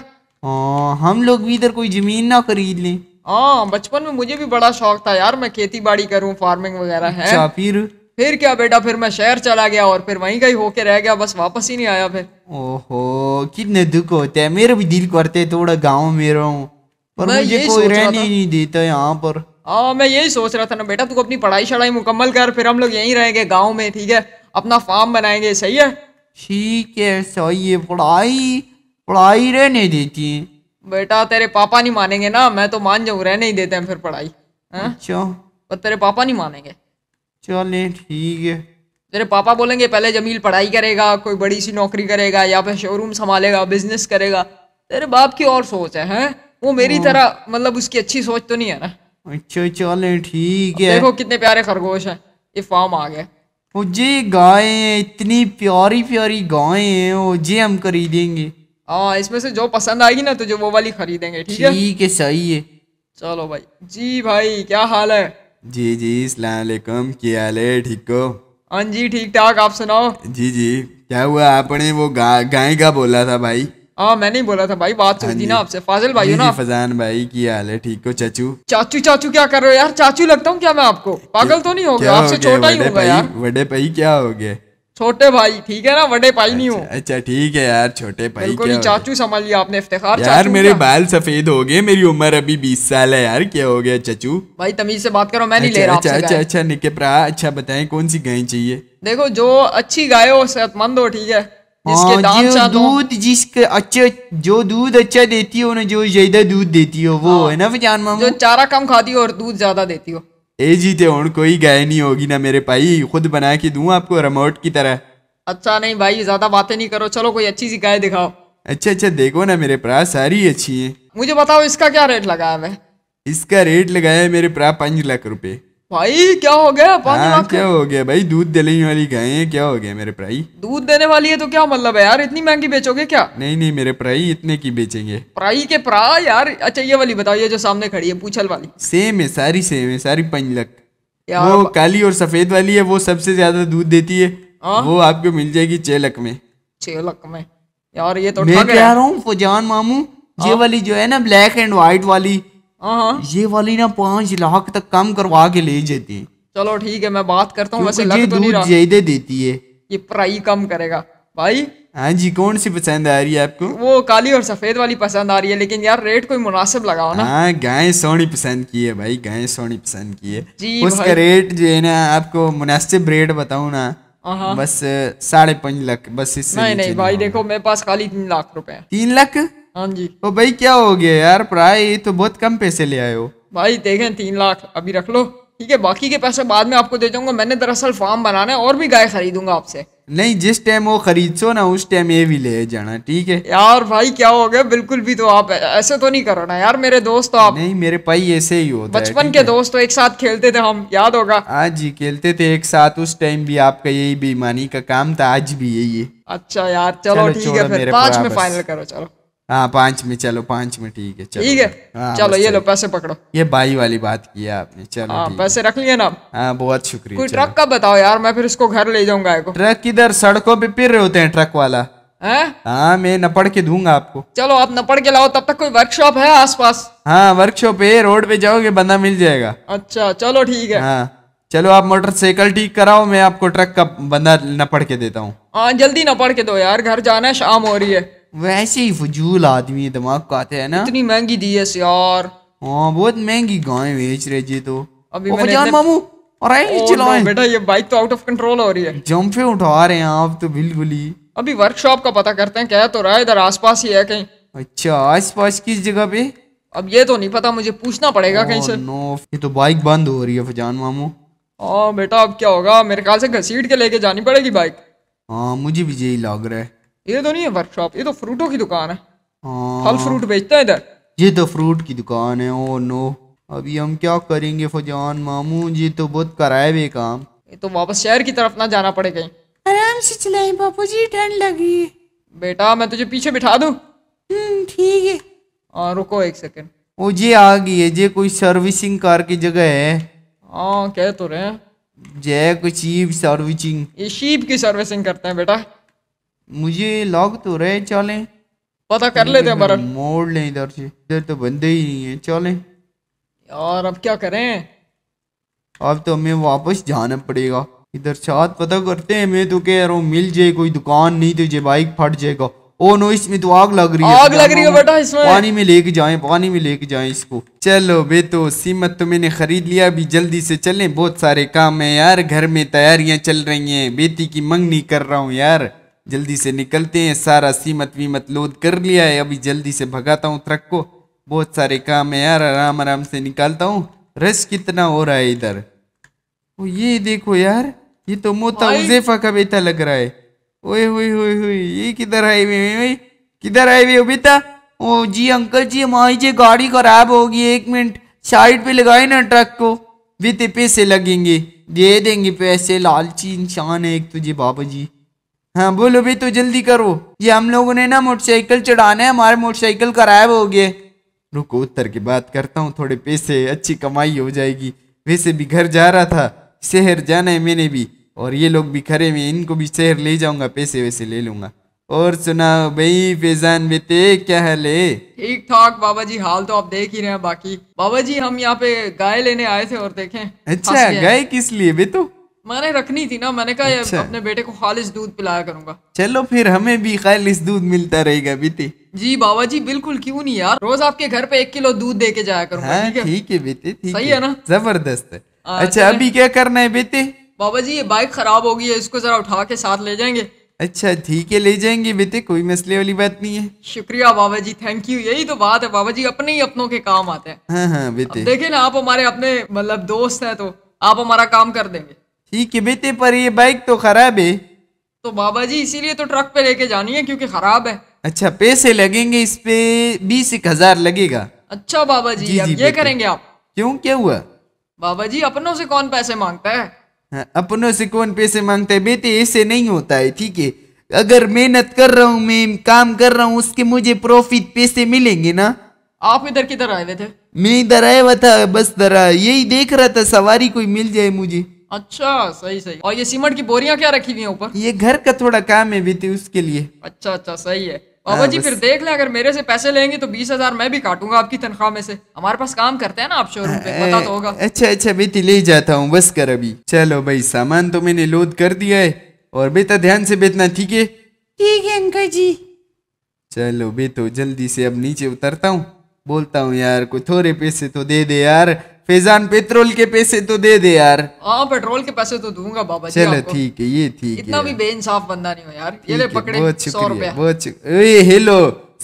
हाँ हम लोग भी इधर कोई जमीन ना खरीद लें हाँ बचपन में मुझे भी बड़ा शौक था यार मैं खेती बाड़ी करूँ फार्मिंग वगैरह है अच्छा, फिर फिर क्या बेटा फिर मैं शहर चला गया और फिर वहीं का ही होके रह गया बस वापस ही नहीं आया फिर ओहो कितने दुख होते हैं मेरे भी दिल करते थोड़ा गाँव में रहूं पर मैं मुझे कोई रहने ही नहीं देता यहाँ पर हाँ मैं यही सोच रहा था ना बेटा तू अपनी पढ़ाई शढ़ाई मुकम्मल कर फिर हम लोग यहीं रहेंगे गाँव में ठीक है अपना फार्म बनाएंगे सही है ठीक है सही है पढ़ाई पढ़ाई रहने देती है बेटा तेरे पापा नहीं मानेंगे ना मैं तो मान जाऊँ रहने ही देते हैं फिर पढ़ाई अच्छा। पर तेरे पापा नहीं मानेंगे चले ठीक है तेरे पापा बोलेंगे पहले जमील पढ़ाई करेगा कोई बड़ी सी नौकरी करेगा या फिर शोरूम संभालेगा बिजनेस करेगा तेरे बाप की और सोच है, है? वो मेरी हाँ। तरह मतलब उसकी अच्छी सोच तो नहीं है ना अच्छा चले ठीक है देखो कितने प्यारे खरगोश है ये फॉर्म आ गए मुझे गाय इतनी प्यारी प्यारी गाय है वो जी हम खरीदेंगे हाँ इसमें से जो पसंद आएगी ना तो जो वो वाली खरीदेंगे ठीक है ठीक है सही है चलो भाई जी भाई क्या हाल है जी जी सलामकुम क्या हाल है ठीक हो हाँ जी ठीक ठाक आप सुनाओ जी जी क्या हुआ आपने वो गाय का बोला था भाई हाँ मैंने ही बोला था भाई बात सुन तो थी हाँ ना आपसे फाजिल भाई हो ना फजान भाई की हाल है ठीक हो चाचू चाचू चाचू क्या कर रहे हो यार चाचू लगता हूँ क्या मैं आपको पागल तो नहीं हो गया आपसे छोटा ही होगा यार बड़े पई क्या हो गया छोटे भाई ठीक है ना बड़े भाई नहीं हो अच्छा, अच्छा ठीक है यार छोटे भाई बिल्कुल क्या चाचू संभाल लिया आपने इफ्तार यार मेरे बाल सफेद हो गए मेरी उम्र अभी बीस साल है यार क्या हो गया चाचू भाई तमीज से बात करो मैं नहीं अच्छा, ले रहा अच्छा अच्छा अच्छा निके प्रा अच्छा बताए कौन सी गाय चाहिए देखो जो अच्छी गाय हो सेहतमंद हो ठीक है हाँ, दूध जिसके अच्छे जो दूध अच्छा देती हो ना जो ज्यादा दूध देती हो वो हाँ। है ना जान मामू जो चारा कम खाती हो और दूध ज्यादा देती हो ए जीते हूँ कोई गाय नहीं होगी ना मेरे भाई खुद बना के दूं आपको रिमोट की तरह अच्छा नहीं भाई ज्यादा बातें नहीं करो चलो कोई अच्छी सी गाय दिखाओ अच्छा अच्छा देखो ना मेरे प्रा सारी अच्छी है मुझे बताओ इसका क्या रेट लगाया मैं इसका रेट लगाया है मेरे प्रा पाँच लाख रुपए भाई क्या हो गया पानी हाँ, क्या हो गया भाई दूध देने वाली गाय है क्या हो गया मेरे प्राई दूध देने वाली है तो क्या मतलब है यार इतनी महंगी बेचोगे क्या नहीं नहीं मेरे प्राई इतने की बेचेंगे प्राई के प्रा यार अच्छा ये वाली बताओ ये जो सामने खड़ी है पूछल वाली सेम है सारी सेम है सारी पंच वो काली और सफेद वाली है वो सबसे ज्यादा दूध देती है हाँ? वो आपको मिल जाएगी छह लख में छह लख में यार ये तो मैं कह रहा हूँ फुजान मामू ये हाँ? वाली जो है ना ब्लैक एंड व्हाइट वाली Uh-huh. ये वाली ना पांच लाख तक कम करवा के ले जाती है चलो ठीक है मैं बात करता हूँ वैसे लग तो नहीं रहा ज्यादा देती है ये प्राई कम करेगा भाई हाँ जी कौन सी पसंद आ रही है आपको वो काली और सफेद वाली पसंद आ रही है लेकिन यार रेट कोई मुनासिब लगाओ ना हाँ गाय सोनी पसंद की है भाई गाय सोनी पसंद की है जी उसका रेट जो है ना आपको मुनासिब रेट बताऊ ना uh-huh. बस साढ़े पाँच लाख बस इससे नहीं नहीं भाई देखो मेरे पास खाली तीन लाख रुपए तीन लाख हाँ जी तो भाई क्या हो गया यार प्राय तो बहुत कम पैसे ले आए हो भाई देखें तीन लाख अभी रख लो ठीक है बाकी के पैसे बाद में आपको दे जाऊंगा मैंने दरअसल फार्म बनाना है और भी गाय खरीदूंगा आपसे नहीं जिस टाइम वो खरीद सो ना उस टाइम ये भी ले जाना ठीक है यार भाई क्या हो गया बिल्कुल भी तो आप ऐसे तो नहीं करो ना यार मेरे दोस्त तो आप नहीं मेरे भाई ऐसे ही हो बचपन के दोस्त तो एक साथ खेलते थे हम याद होगा हाँ जी खेलते थे एक साथ उस टाइम भी आपका यही बेईमानी का काम था आज भी यही है अच्छा यार चलो ठीक है फिर पांच हाँ में फाइनल करो चलो हाँ पांच में चलो पांच में ठीक है ठीक है हाँ, चलो ये लो पैसे पकड़ो ये बाई वाली बात की है आपने चलो आ, हाँ, पैसे रख लिए ना हाँ बहुत शुक्रिया कोई ट्रक का बताओ यार मैं फिर इसको घर ले जाऊंगा ट्रक किधर सड़कों पे फिर रहे होते हैं ट्रक वाला हाँ मैं नपड़ के दूंगा आपको चलो आप नपड़ के लाओ तब तक कोई वर्कशॉप है आस पास हाँ वर्कशॉप है रोड पे जाओगे बंदा मिल जाएगा अच्छा चलो ठीक है हाँ चलो आप मोटरसाइकिल ठीक कराओ मैं आपको ट्रक का बंदा नपड़ के देता हूँ हाँ, जल्दी नपड़ के दो यार घर जाना है शाम हो रही है वैसे ही फजूल आदमी दिमाग का आते है ना इतनी महंगी दी है यार हाँ बहुत महंगी गाय बेच रहे जी तो अभी मैंने मामू बेटा ये बाइक तो आउट ऑफ कंट्रोल हो रही है जम्फे उठा रहे हैं आप तो बिल्कुल ही अभी वर्कशॉप का पता करते हैं क्या तो रहा है इधर आसपास ही है कहीं अच्छा आसपास किस जगह पे अब ये तो नहीं पता मुझे पूछना पड़ेगा कहीं से नो ये तो बाइक बंद हो रही है फजान मामू हाँ बेटा अब क्या होगा मेरे ख्याल से घसीट के लेके जानी पड़ेगी बाइक हाँ मुझे भी यही लग रहा है ये तो नहीं है वर्कशॉप ये तो फ्रूटों की दुकान है हाँ। फल फ्रूट बेचता है इधर ये तो फ्रूट की दुकान है ओ नो अभी हम क्या करेंगे फजान मामू जी तो बहुत कराए हुए काम ये तो वापस शहर की तरफ ना जाना पड़े कहीं आराम से चलाए बापू जी ठंड लगी बेटा मैं तुझे पीछे बिठा दू हम्म, ठीक है और हाँ, रुको एक सेकंड ओ जे आ गई है जे कोई सर्विसिंग कार की जगह है हाँ कह तो रहे हैं जय कुछ सर्विसिंग ये शीप की सर्विसिंग करते हैं बेटा मुझे लॉग तो रहे चले पता कर लेते हैं मोड़ ले इधर से इधर तो बंदे ही नहीं है चले यार अब क्या करें अब तो हमें वापस जाना पड़ेगा इधर छात पता करते हैं मैं तो कह रहा हूँ मिल जाए कोई दुकान नहीं तो ये बाइक फट जाएगा ओ नो इसमें तो आग लग रही है आग लग रही है बेटा इसमें पानी में लेके जाएं पानी में लेके जाएं इसको चलो बे तो सीमत तो मैंने खरीद लिया अभी जल्दी से चलें बहुत सारे काम है यार घर में तैयारियां चल रही हैं बेटी की मंगनी कर रहा हूँ यार जल्दी से निकलते हैं सारा सीमत वीमत लोड कर लिया है अभी जल्दी से भगाता हूँ ट्रक को बहुत सारे काम है यार आराम आराम से निकालता हूँ रश कितना हो रहा है इधर ओ ये देखो यार ये तो मोता उजेफा का बेटा लग रहा है ओए होए होए ये किधर आए हुए किधर हाईवे हो बेटा ओ जी अंकल जी हमारी जी गाड़ी खराब होगी एक मिनट साइड पे लगाए ना ट्रक को बीते पैसे लगेंगे दे देंगे पैसे लालची इंसान है एक तुझे बाबा जी हाँ बोलो भाई तो जल्दी करो ये हम लोगों ने ना मोटरसाइकिल चढ़ाना है हमारे मोटरसाइकिल खराब हो गए रुको उतर के बात करता हूँ थोड़े पैसे अच्छी कमाई हो जाएगी वैसे भी घर जा रहा था शहर जाना है मैंने भी और ये लोग भी खरे में इनको भी शहर ले जाऊंगा पैसे वैसे ले लूंगा और सुनाओ भाई फैजान बेटे क्या हाल है ठीक ठाक बाबा जी हाल तो आप देख ही रहे हैं बाकी बाबा जी हम यहाँ पे गाय लेने आए थे और देखें अच्छा गाय किस लिए बेटू मैंने रखनी थी ना मैंने कहा अच्छा। अपने बेटे को खालिश दूध पिलाया करूंगा चलो फिर हमें भी खालिश दूध मिलता रहेगा बीते जी बाबा जी बिल्कुल क्यों नहीं यार रोज आपके घर पे एक किलो दूध दे के जाया करूंगा हाँ, ठीक है बेटे सही है ना जबरदस्त है हाँ, अच्छा अभी क्या करना है बेटे बाबा जी ये बाइक खराब हो गई है इसको जरा उठा के साथ ले जाएंगे अच्छा ठीक है ले जाएंगे बेटे कोई मसले वाली बात नहीं है शुक्रिया बाबा जी थैंक यू यही तो बात है बाबा जी अपने ही अपनों के काम आते हैं हाँ हाँ बेटे देखिए ना आप हमारे अपने मतलब दोस्त हैं तो आप हमारा काम कर देंगे ठीक है बेटे पर ये बाइक तो खराब है तो बाबा जी इसीलिए तो ट्रक पे लेके जानी है क्योंकि खराब है अच्छा पैसे लगेंगे इस पे बीस एक हजार लगेगा अच्छा बाबा जी, जी, अब जी ये करेंगे आप क्यों क्या हुआ बाबा जी अपनों से कौन पैसे मांगता है हाँ, अपनों से कौन पैसे मांगता है बेटे ऐसे नहीं होता है ठीक है अगर मेहनत कर रहा हूँ मैं काम कर रहा हूँ उसके मुझे प्रॉफिट पैसे मिलेंगे ना आप इधर किधर आए हुए थे मैं इधर आया हुआ था बस इधर यही देख रहा था सवारी कोई मिल जाए मुझे अच्छा सही सही और ये सीमेंट की बोरियां क्या रखी हुई है ऊपर ये घर का थोड़ा काम है भी थी उसके लिए अच्छा अच्छा सही है हाँ, बाबा जी फिर देख ले अगर मेरे से पैसे लेंगे तो बीस हजार मैं भी काटूंगा आपकी तनख्वाह में से हमारे पास काम करते हैं ना आप शोरूम पे पता तो होगा अच्छा अच्छा बेटी ले जाता हूँ बस कर अभी चलो भाई सामान तो मैंने लोड कर दिया है और बेटा ध्यान से बेचना ठीक है ठीक है अंकल जी चलो बेटो जल्दी से अब नीचे उतरता हूँ बोलता हूँ यार कोई थोड़े पैसे तो दे दे यार फैजान पेट्रोल के पैसे तो दे दे यार हाँ पेट्रोल के पैसे तो दूंगा बाबा जी चलो ठीक है ये ठीक इतना भी बेइंसाफ बंदा नहीं हो यार ये ले पकड़े सौ रुपया बहुत हेलो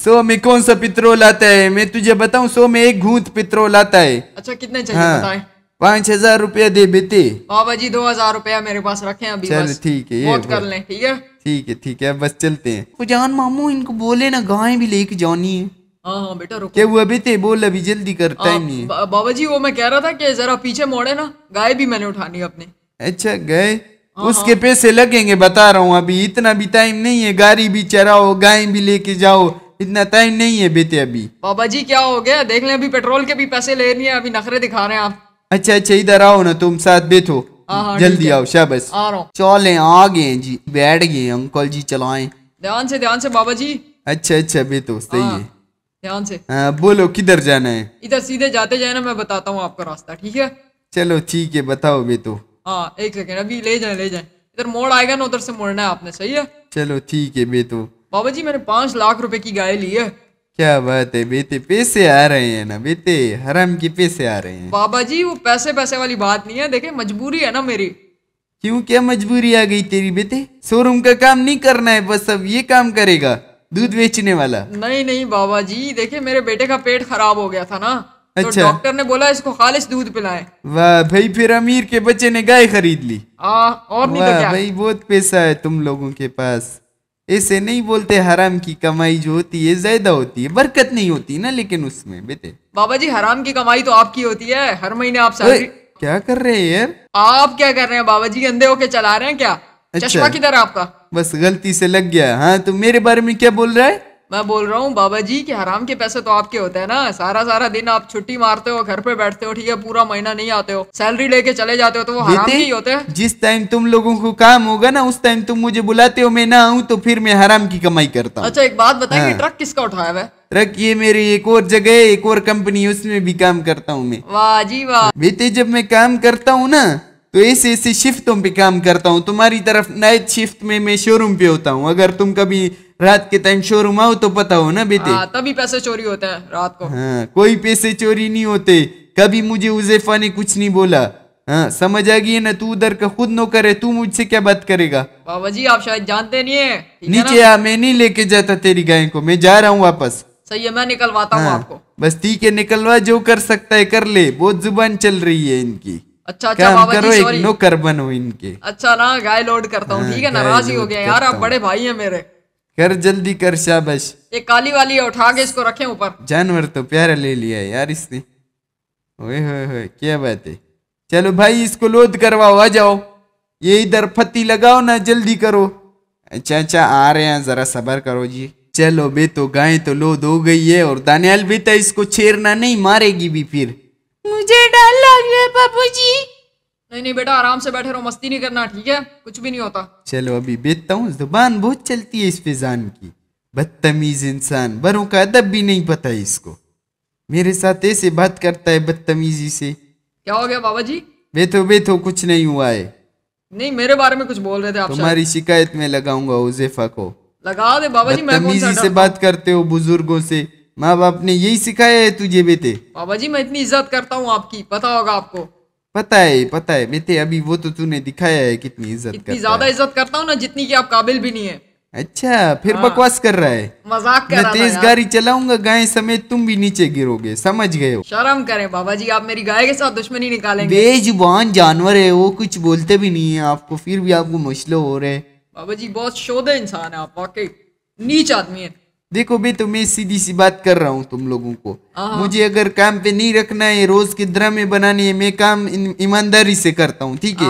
सो में कौन सा पेट्रोल आता है मैं तुझे बताऊं सो में एक घूंत पेट्रोल आता है अच्छा कितने चाहिए हाँ। पाँच हजार रूपया दे बेटे बाबा जी दो हजार रुपया मेरे पास रखे अभी चल ठीक है ये कर ले ठीक है ठीक है ठीक है बस चलते हैं जान मामू इनको बोले ना गाय भी लेके जानी है हाँ, हाँ बेटा रुको क्या वो अभी थे बोल अभी जल्दी कर टाइम हाँ, नहीं बाबा जी वो मैं कह रहा था कि जरा पीछे मोड़े ना गाय भी मैंने उठानी अपने अच्छा गए हाँ, उसके पैसे लगेंगे बता रहा हूँ अभी इतना भी टाइम नहीं है गाड़ी भी चराओ गाय भी लेके जाओ इतना टाइम नहीं है बेटे अभी बाबा जी क्या हो गया देख ले अभी पेट्रोल के भी पैसे ले रही है अभी नखरे दिखा रहे हैं आप अच्छा अच्छा इधर आओ ना तुम साथ बैठो जल्दी आओ शाबस चले आ गए जी बैठ गए अंकल जी चलाए ध्यान से ध्यान से बाबा जी अच्छा अच्छा बेटो सही है ध्यान से हाँ बोलो किधर जाना है इधर सीधे जाते जाए ना मैं बताता हूँ आपका रास्ता ठीक है चलो ठीक है बताओ भी तो हाँ एक सेकेंड अभी ले जाए ले जाए इधर मोड़ आएगा ना उधर से मोड़ना है आपने सही है चलो ठीक है बे तो बाबा जी मैंने पांच लाख रुपए की गाय ली है क्या बात है बेटे पैसे आ रहे हैं ना बेटे हराम के पैसे आ रहे हैं बाबा जी वो पैसे पैसे वाली बात नहीं है देखे मजबूरी है ना मेरी क्यों क्या मजबूरी आ गई तेरी बेटे शोरूम का काम नहीं करना है बस अब ये काम करेगा दूध बेचने वाला नहीं नहीं बाबा जी देखिए मेरे बेटे का पेट खराब हो गया था ना तो अच्छा तो डॉक्टर ने बोला इसको खालिश दूध पिलाए वाह भाई फिर अमीर के बच्चे ने गाय खरीद ली आ, और नहीं तो क्या भाई बहुत पैसा है तुम लोगों के पास ऐसे नहीं बोलते हराम की कमाई जो होती है ज्यादा होती है बरकत नहीं होती ना लेकिन उसमें बेटे बाबा जी हराम की कमाई तो आपकी होती है हर महीने आप सारी क्या कर रहे हैं यार आप क्या कर रहे हैं बाबा जी अंधे होके चला रहे हैं क्या अच्छा, चश्मा किधर आपका बस गलती से लग गया हाँ तो मेरे बारे में क्या बोल रहा है मैं बोल रहा हूँ बाबा जी के हराम के पैसे तो आपके होते हैं ना सारा सारा दिन आप छुट्टी मारते हो घर पे बैठते हो ठीक है पूरा महीना नहीं आते हो सैलरी लेके चले जाते हो तो वो हराम के ही होते हैं जिस टाइम तुम लोगों को काम होगा ना उस टाइम तुम मुझे बुलाते हो मैं ना आऊँ तो फिर मैं हराम की कमाई करता हूँ अच्छा एक बात बताइए हाँ। ट्रक किसका उठाया हुआ ट्रक ये मेरी एक और जगह एक और कंपनी उसमें भी काम करता हूँ मैं वाह जी वाह बेटे जब मैं काम करता हूँ ना तो ऐसे ऐसे शिफ्टों पे काम करता हूँ तुम्हारी तरफ नाइट शिफ्ट में मैं शोरूम पे होता हूँ अगर तुम कभी रात के टाइम शोरूम आओ तो पता हो ना बेटे हाँ, तभी पैसे चोरी होते हैं रात को हाँ कोई पैसे चोरी नहीं होते कभी मुझे उजेफा ने कुछ नहीं बोला हाँ समझ आ गई है ना तू उधर का खुद नो करे तू मुझसे क्या बात करेगा बाबा जी आप शायद जानते नहीं है नीचे आ मैं नहीं लेके जाता तेरी गाय को मैं जा रहा हूँ वापस सही है मैं निकलवाता हूँ हाँ, आपको बस ठीक है निकलवा जो कर सकता है कर ले बहुत जुबान चल रही है इनकी अच्छा अच्छा बाबा जी सॉरी नो इनके अच्छा ना गाय लोड करता हूँ हाँ, ठीक है नाराज ही हो गया यार आप बड़े भाई हैं मेरे कर जल्दी कर शाबाश ये काली वाली उठा के इसको ऊपर जानवर तो प्यारा ले लिया यार इसने ओए होए होए क्या बात है चलो भाई इसको लोड करवाओ आ जाओ ये इधर फती लगाओ ना जल्दी करो अच्छा अच्छा आ रहे हैं जरा सबर करो जी चलो बे तो गाय तो लोद हो गई है और दानियाल भी तो इसको छेड़ना नहीं मारेगी भी फिर मुझे डर लग रहा है बाबूजी नहीं नहीं बेटा आराम से बैठे रहो मस्ती नहीं करना ठीक है कुछ भी नहीं होता चलो अभी बेचता हूँ जुबान बहुत चलती है इस फिजान की बदतमीज इंसान बरों का अदब भी नहीं पता है इसको मेरे साथ ऐसे बात करता है बदतमीजी से क्या हो गया बाबा जी बेथो बेथो कुछ नहीं हुआ है नहीं मेरे बारे में कुछ बोल रहे थे आप तुम्हारी शिकायत में लगाऊंगा उजेफा को लगा दे बाबा जी मैं कौन सा से बात करते हो बुजुर्गों से माँ बाप ने यही सिखाया है तुझे बेटे बाबा जी मैं इतनी इज्जत करता हूँ आपकी पता होगा आपको पता है पता है बेटे अभी वो तो तूने दिखाया है कितनी इज्जत इतनी ज्यादा इज्जत करता हूँ ना जितनी की आप काबिल भी नहीं है अच्छा फिर हाँ। बकवास कर रहा है मजाक कर मैं तेज गाड़ी चलाऊंगा गाय समेत तुम भी नीचे गिरोगे समझ गए हो शर्म करें बाबा जी आप मेरी गाय के साथ दुश्मनी निकालेंगे बेजुबान जानवर है वो कुछ बोलते भी नहीं है आपको फिर भी आपको मुश्किल हो रहे हैं बाबा जी बहुत शोधे इंसान है आप वाकई नीच आदमी है देखो मैं तो मैं सीधी सी बात कर रहा हूँ तुम लोगों को मुझे अगर काम पे नहीं रखना है रोज के ड्रामे बनाने है मैं काम ईमानदारी से करता हूँ ठीक है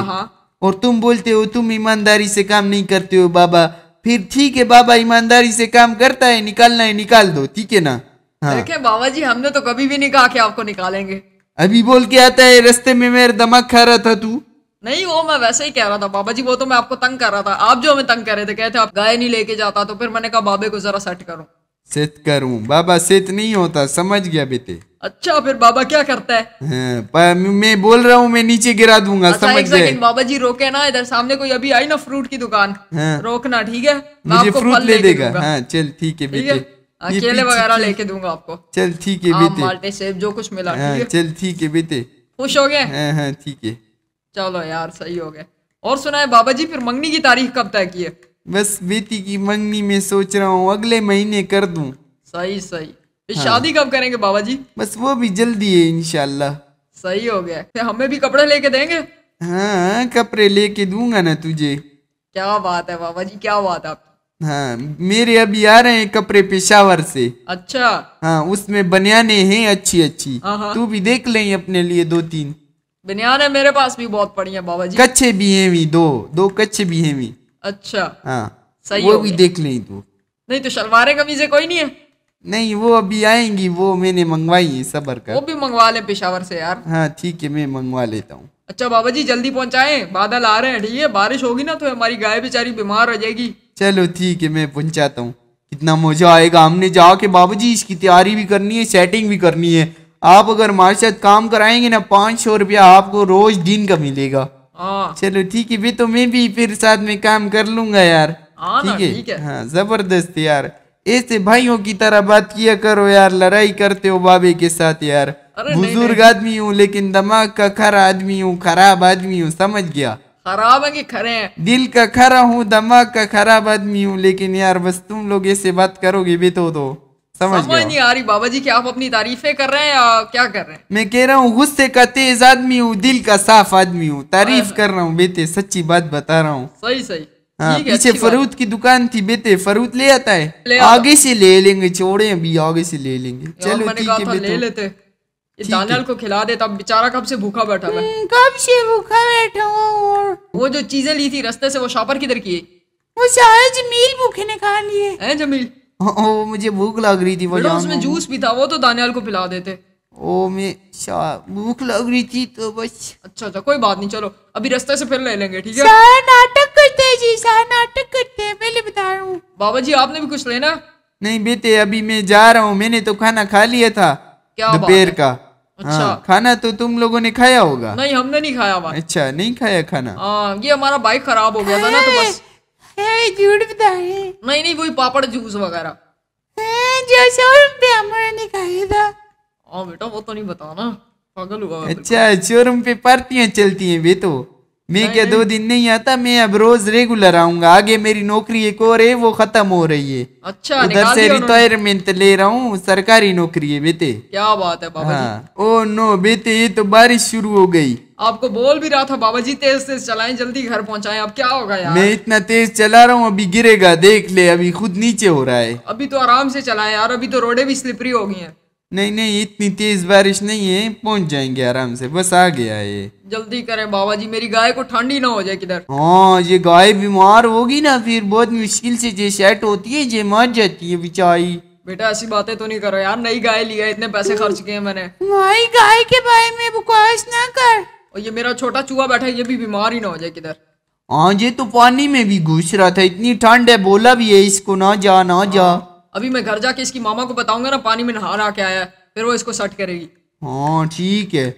और तुम बोलते हो तुम ईमानदारी से काम नहीं करते हो बाबा फिर ठीक है बाबा ईमानदारी से काम करता है निकालना है निकाल दो ठीक है ना हाँ। देखे बाबा जी हमने तो कभी भी नहीं कहा कि आपको निकालेंगे अभी बोल के आता है रस्ते में मेरा दमक खा रहा था तू नहीं वो मैं वैसे ही कह रहा था बाबा जी वो तो मैं आपको तंग कर रहा था आप जो हमें तंग कर रहे थे कहते आप गाय नहीं लेके जाता तो फिर मैंने कहा बाबे को जरा सेट करो सेट करूं बाबा सेट नहीं होता समझ गया बेटे अच्छा फिर बाबा क्या करता है हाँ, पर मैं बोल रहा हूँ मैं नीचे गिरा दूंगा अच्छा, समझ गए बाबा जी रोके ना इधर सामने कोई अभी आई ना फ्रूट की दुकान हाँ, रोकना ठीक है मुझे फ्रूट ले देगा हाँ, चल ठीक है बेटे केले वगैरह लेके दूंगा आपको चल ठीक है बेटे सेब जो कुछ मिला हाँ, चल ठीक है बेटे खुश हो गए हाँ, हाँ, ठीक है चलो यार सही हो गया और सुनाए बाबा जी फिर मंगनी की तारीख कब तय की है बस बेटी की मंगनी में सोच रहा हूँ अगले महीने कर दू सही सही हाँ। शादी कब करेंगे बाबा जी बस वो भी जल्दी है इनशाला सही हो गया हमें भी कपड़े लेके देंगे हाँ कपड़े लेके दूंगा ना तुझे क्या बात है बाबा जी क्या बात है आपकी हाँ मेरे अभी आ रहे हैं कपड़े पेशावर से अच्छा हाँ उसमें बनियाने हैं अच्छी अच्छी हाँ, हाँ। तू भी देख ले अपने लिए दो तीन बनियान है मेरे पास भी बहुत पड़ी है बाबा जी कच्चे भी हैं भी दो दो कच्चे भी हैं भी अच्छा हाँ सही वो भी देख लें तो नहीं तो शलवारें कमीजें कोई नहीं है नहीं वो अभी आएंगी वो मैंने मंगवाई है सबर कर वो भी मंगवा ले पेशावर से यार हाँ ठीक है मैं मंगवा लेता हूँ अच्छा बाबा जी जल्दी पहुँचाए बादल आ रहे हैं ठीक है बारिश होगी ना तो हमारी गाय बेचारी बीमार हो जाएगी चलो ठीक है मैं पहुँचाता हूँ कितना मजा आएगा हमने जाके बाबा जी इसकी तैयारी भी करनी है सेटिंग भी करनी है आप अगर हमारे साथ काम कराएंगे ना पाँच सौ रुपया आपको रोज दिन का मिलेगा हाँ। चलो ठीक है भी तो मैं भी फिर साथ में काम कर लूंगा यार हाँ ठीक है? है हाँ जबरदस्त यार ऐसे भाइयों की तरह बात किया करो यार लड़ाई करते हो बाबे के साथ यार बुजुर्ग आदमी हूँ लेकिन दिमाग का खरा आदमी हूँ खराब आदमी हूँ समझ गया खराब है कि खरे हैं दिल का खरा हूँ दिमाग का खराब आदमी हूँ लेकिन यार बस तुम लोग ऐसे बात करोगे भी तो, तो। समझ समझ नहीं आ रही बाबा जी कि आप अपनी तारीफें कर रहे हैं या क्या कर रहे हैं मैं कह रहा हूँ गुस्से का तेज आदमी हूँ दिल का साफ आदमी हूँ तारीफ कर रहा हूँ बेटे सच्ची बात बता रहा हूँ सही सही हाँ, पीछे फरूद की दुकान थी बेटे फरूद ले आता है ले आता। आगे से ले लेंगे छोड़े अभी आगे से ले लेंगे चलो ठीक है ले लेते दानियाल को खिला देता बेचारा कब से भूखा बैठा हुआ हम्म, कब से भूखा बैठा हूँ वो जो चीजें ली थी रास्ते से वो शॉपर किधर की वो शायद जमील भूखे ने खा लिए हैं जमील ओ मुझे भूख लग रही थी बेटा उसमें जूस भी था वो तो दानियाल को पिला देते ओ मैं भूख लग रही थी तो बस अच्छा अच्छा कोई बात नहीं चलो अभी रास्ते से फिर ले लेंगे ठीक है नाटक करते हैं जी सारा नाटक करते हैं पहले बता रहा हूँ बाबा जी आपने भी कुछ लेना नहीं बेटे अभी मैं जा रहा हूँ मैंने तो खाना खा लिया था क्या दोपहर का अच्छा हाँ, खाना तो तुम लोगों ने खाया होगा नहीं हमने नहीं खाया अच्छा नहीं खाया खाना आ, हाँ, ये हमारा बाइक खराब हो गया था ना तो बस झूठ बता नहीं नहीं वही पापड़ जूस वगैरह जो सौ रुपया हमने निकाला था हाँ बेटा वो तो नहीं बताना पागल हुआ अच्छा शोरूम पे पार्टियाँ चलती हैं बे तो मैं क्या दो दिन नहीं आता मैं अब रोज रेगुलर आऊंगा आगे मेरी नौकरी एक और है वो खत्म हो रही है अच्छा उधर से रिटायरमेंट ले रहा हूँ सरकारी नौकरी है बेटे क्या बात है बाबा हाँ। ओ नो बेटे ये तो बारिश शुरू हो गई आपको बोल भी रहा था बाबा जी तेज तेज चलाएं जल्दी घर पहुंचाएं अब क्या होगा यार मैं इतना तेज चला रहा हूँ अभी गिरेगा देख ले अभी खुद नीचे हो रहा है अभी तो आराम से चलाएं यार अभी तो रोडे भी स्लिपरी हो गई हैं नहीं नहीं इतनी तेज बारिश नहीं है पहुंच जाएंगे आराम से बस आ गया ये जल्दी करें बाबा जी मेरी गाय को ठंडी ना हो जाए किधर हाँ ये गाय बीमार होगी ना फिर बहुत मुश्किल से ये सेट होती है ये मर जाती है बिचाई बेटा ऐसी बातें तो नहीं करो यार नई गाय लिया इतने पैसे खर्च किए मैंने गाय के बारे में बकवास ना कर और ये मेरा छोटा चूहा बैठा है ये भी बीमार ही ना हो जाए किधर हाँ ये तो पानी में भी घुस रहा था इतनी ठंड है बोला भी है इसको ना जा ना हाँ, जा अभी मैं घर जाके इसकी मामा को बताऊंगा ना पानी में नहा नहा के आया फिर वो इसको सट करेगी हाँ ठीक है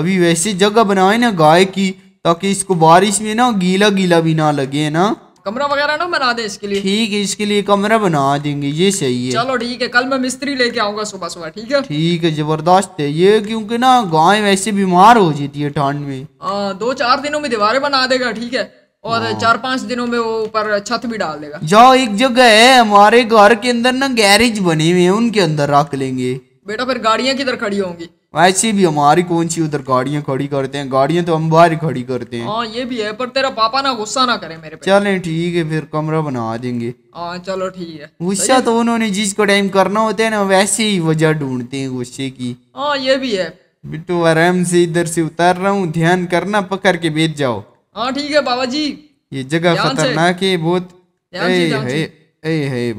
अभी वैसे जगह बनाए ना गाय की ताकि इसको बारिश में ना गीला गीला भी ना लगे ना कमरा वगैरह ना बना दे इसके लिए ठीक है इसके लिए कमरा बना देंगे ये सही है चलो ठीक है कल मैं मिस्त्री लेके आऊंगा सुबह सुबह ठीक है ठीक है जबरदस्त है ये क्योंकि ना गाय वैसे बीमार हो जाती है ठंड में आ, दो चार दिनों में दीवारें बना देगा ठीक है और हाँ। चार पांच दिनों में वो ऊपर छत भी डाल देगा जाओ एक जगह है हमारे घर के अंदर ना गैरेज बने हुए है उनके अंदर रख लेंगे बेटा फिर गाड़िया किधर खड़ी होंगी वैसे भी हमारी कौन सी उधर गाड़ियाँ खड़ी करते हैं गाड़ियाँ तो हम बाहर खड़ी करते हैं हाँ ये भी है पर तेरा पापा ना गुस्सा ना करे मेरे चले ठीक है फिर कमरा बना देंगे हाँ चलो ठीक है गुस्सा तो उन्होंने जिसको टाइम करना होता है ना वैसे ही वजह ढूंढते हैं गुस्से की हाँ ये भी है बिट्टू आराम से इधर से उतार रहा हूँ ध्यान करना पकड़ के बेच जाओ हाँ ठीक है बाबा जी ये जगह खतरनाक है बहुत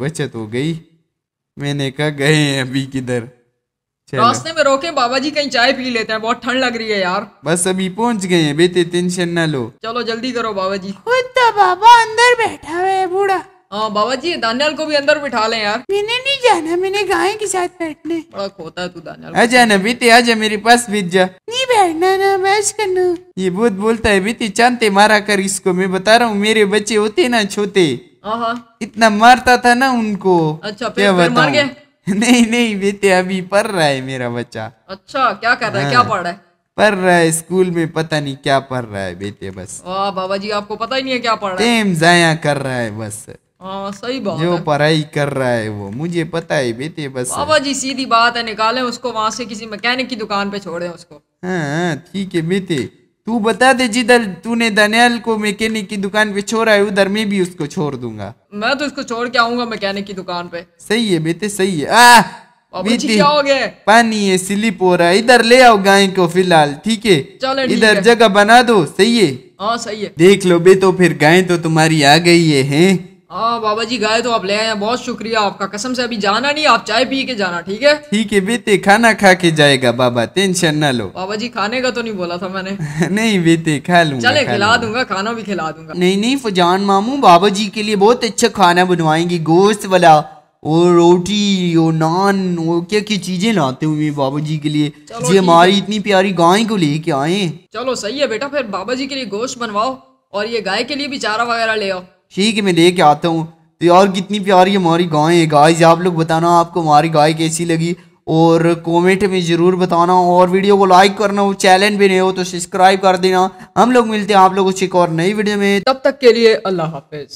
बचत हो गई मैंने कहा गए अभी किधर रास्ते में रोके बाबा जी कहीं चाय पी लेते हैं बहुत ठंड लग रही है यार बस अभी पहुंच गए हैं बेटे टेंशन ना लो चलो जल्दी करो बाबा जी खुद तो बाबा अंदर बैठा हुआ है बूढ़ा हाँ बाबा जी दानियाल को भी अंदर बिठा लें यार मैंने नहीं जाना मैंने गाय के साथ बैठने बड़ा खोता है तू दानियाल आजा ना बीते आजा मेरे पास बीत जा नहीं बैठना ना मैच करना ये बहुत बोलता है बीते चांदते मारा कर इसको मैं बता रहा हूँ मेरे बच्चे होते ना छोटे हाँ, हाँ। इतना मारता था ना उनको अच्छा क्या फिर, फिर मार गया नहीं नहीं बेटे अभी पढ़ रहा है मेरा बच्चा अच्छा क्या कर रहा है क्या हाँ। पढ़ रहा है पढ़ रहा है स्कूल में पता नहीं क्या पढ़ रहा है बेटे बस बाबा जी आपको पता ही नहीं है क्या पढ़ रहा है टाइम जाया कर रहा है बस हाँ, सही बात जो पढ़ाई कर रहा है वो मुझे पता है बेटे बस बाबा जी सीधी बात है निकाले उसको वहाँ से किसी मैकेनिक की दुकान पे छोड़े उसको हाँ, ठीक है बेटे तू बता दे जिधर तूने दनियाल को मैकेनिक की दुकान पे छोड़ा है उधर मैं भी उसको छोड़ दूंगा मैं तो इसको छोड़ के आऊंगा मैकेनिक की दुकान पे सही है बेटे सही है आ क्या हो गया पानी है स्लिप हो रहा है इधर ले आओ गाय को फिलहाल ठीक है इधर जगह बना दो सही है हाँ सही है देख लो बेटो फिर गाय तो तुम्हारी आ गई है हाँ बाबा जी गए तो आप ले आए बहुत शुक्रिया आपका कसम से अभी जाना नहीं आप चाय पी के जाना ठीक है ठीक है बेटे खाना खा के जाएगा बाबा टेंशन ना लो बाबा जी खाने का तो नहीं बोला था मैंने नहीं बेटे खा लूंगा चले खा खिला दूंगा खाना भी खिला दूंगा नहीं नहीं फजान मामू बाबा जी के लिए बहुत अच्छा खाना बनवाएंगे गोश्त वाला और रोटी और नान और क्या क्या चीजें लाते हुए बाबा जी के लिए जी हमारी इतनी प्यारी गाय को लेके आए चलो सही है बेटा फिर बाबा जी के लिए गोश्त बनवाओ और ये गाय के लिए भी चारा वगैरह ले आओ ठीक है मैं लेके आता हूँ तो यार कितनी प्यारी हमारी गाय है गाइस आप लोग बताना आपको हमारी गाय कैसी लगी और कमेंट में ज़रूर बताना और वीडियो को लाइक करना हो चैनल भी नहीं हो तो सब्सक्राइब कर देना हम लोग मिलते हैं आप लोगों से एक और नई वीडियो में तब तक के लिए अल्लाह हाफिज़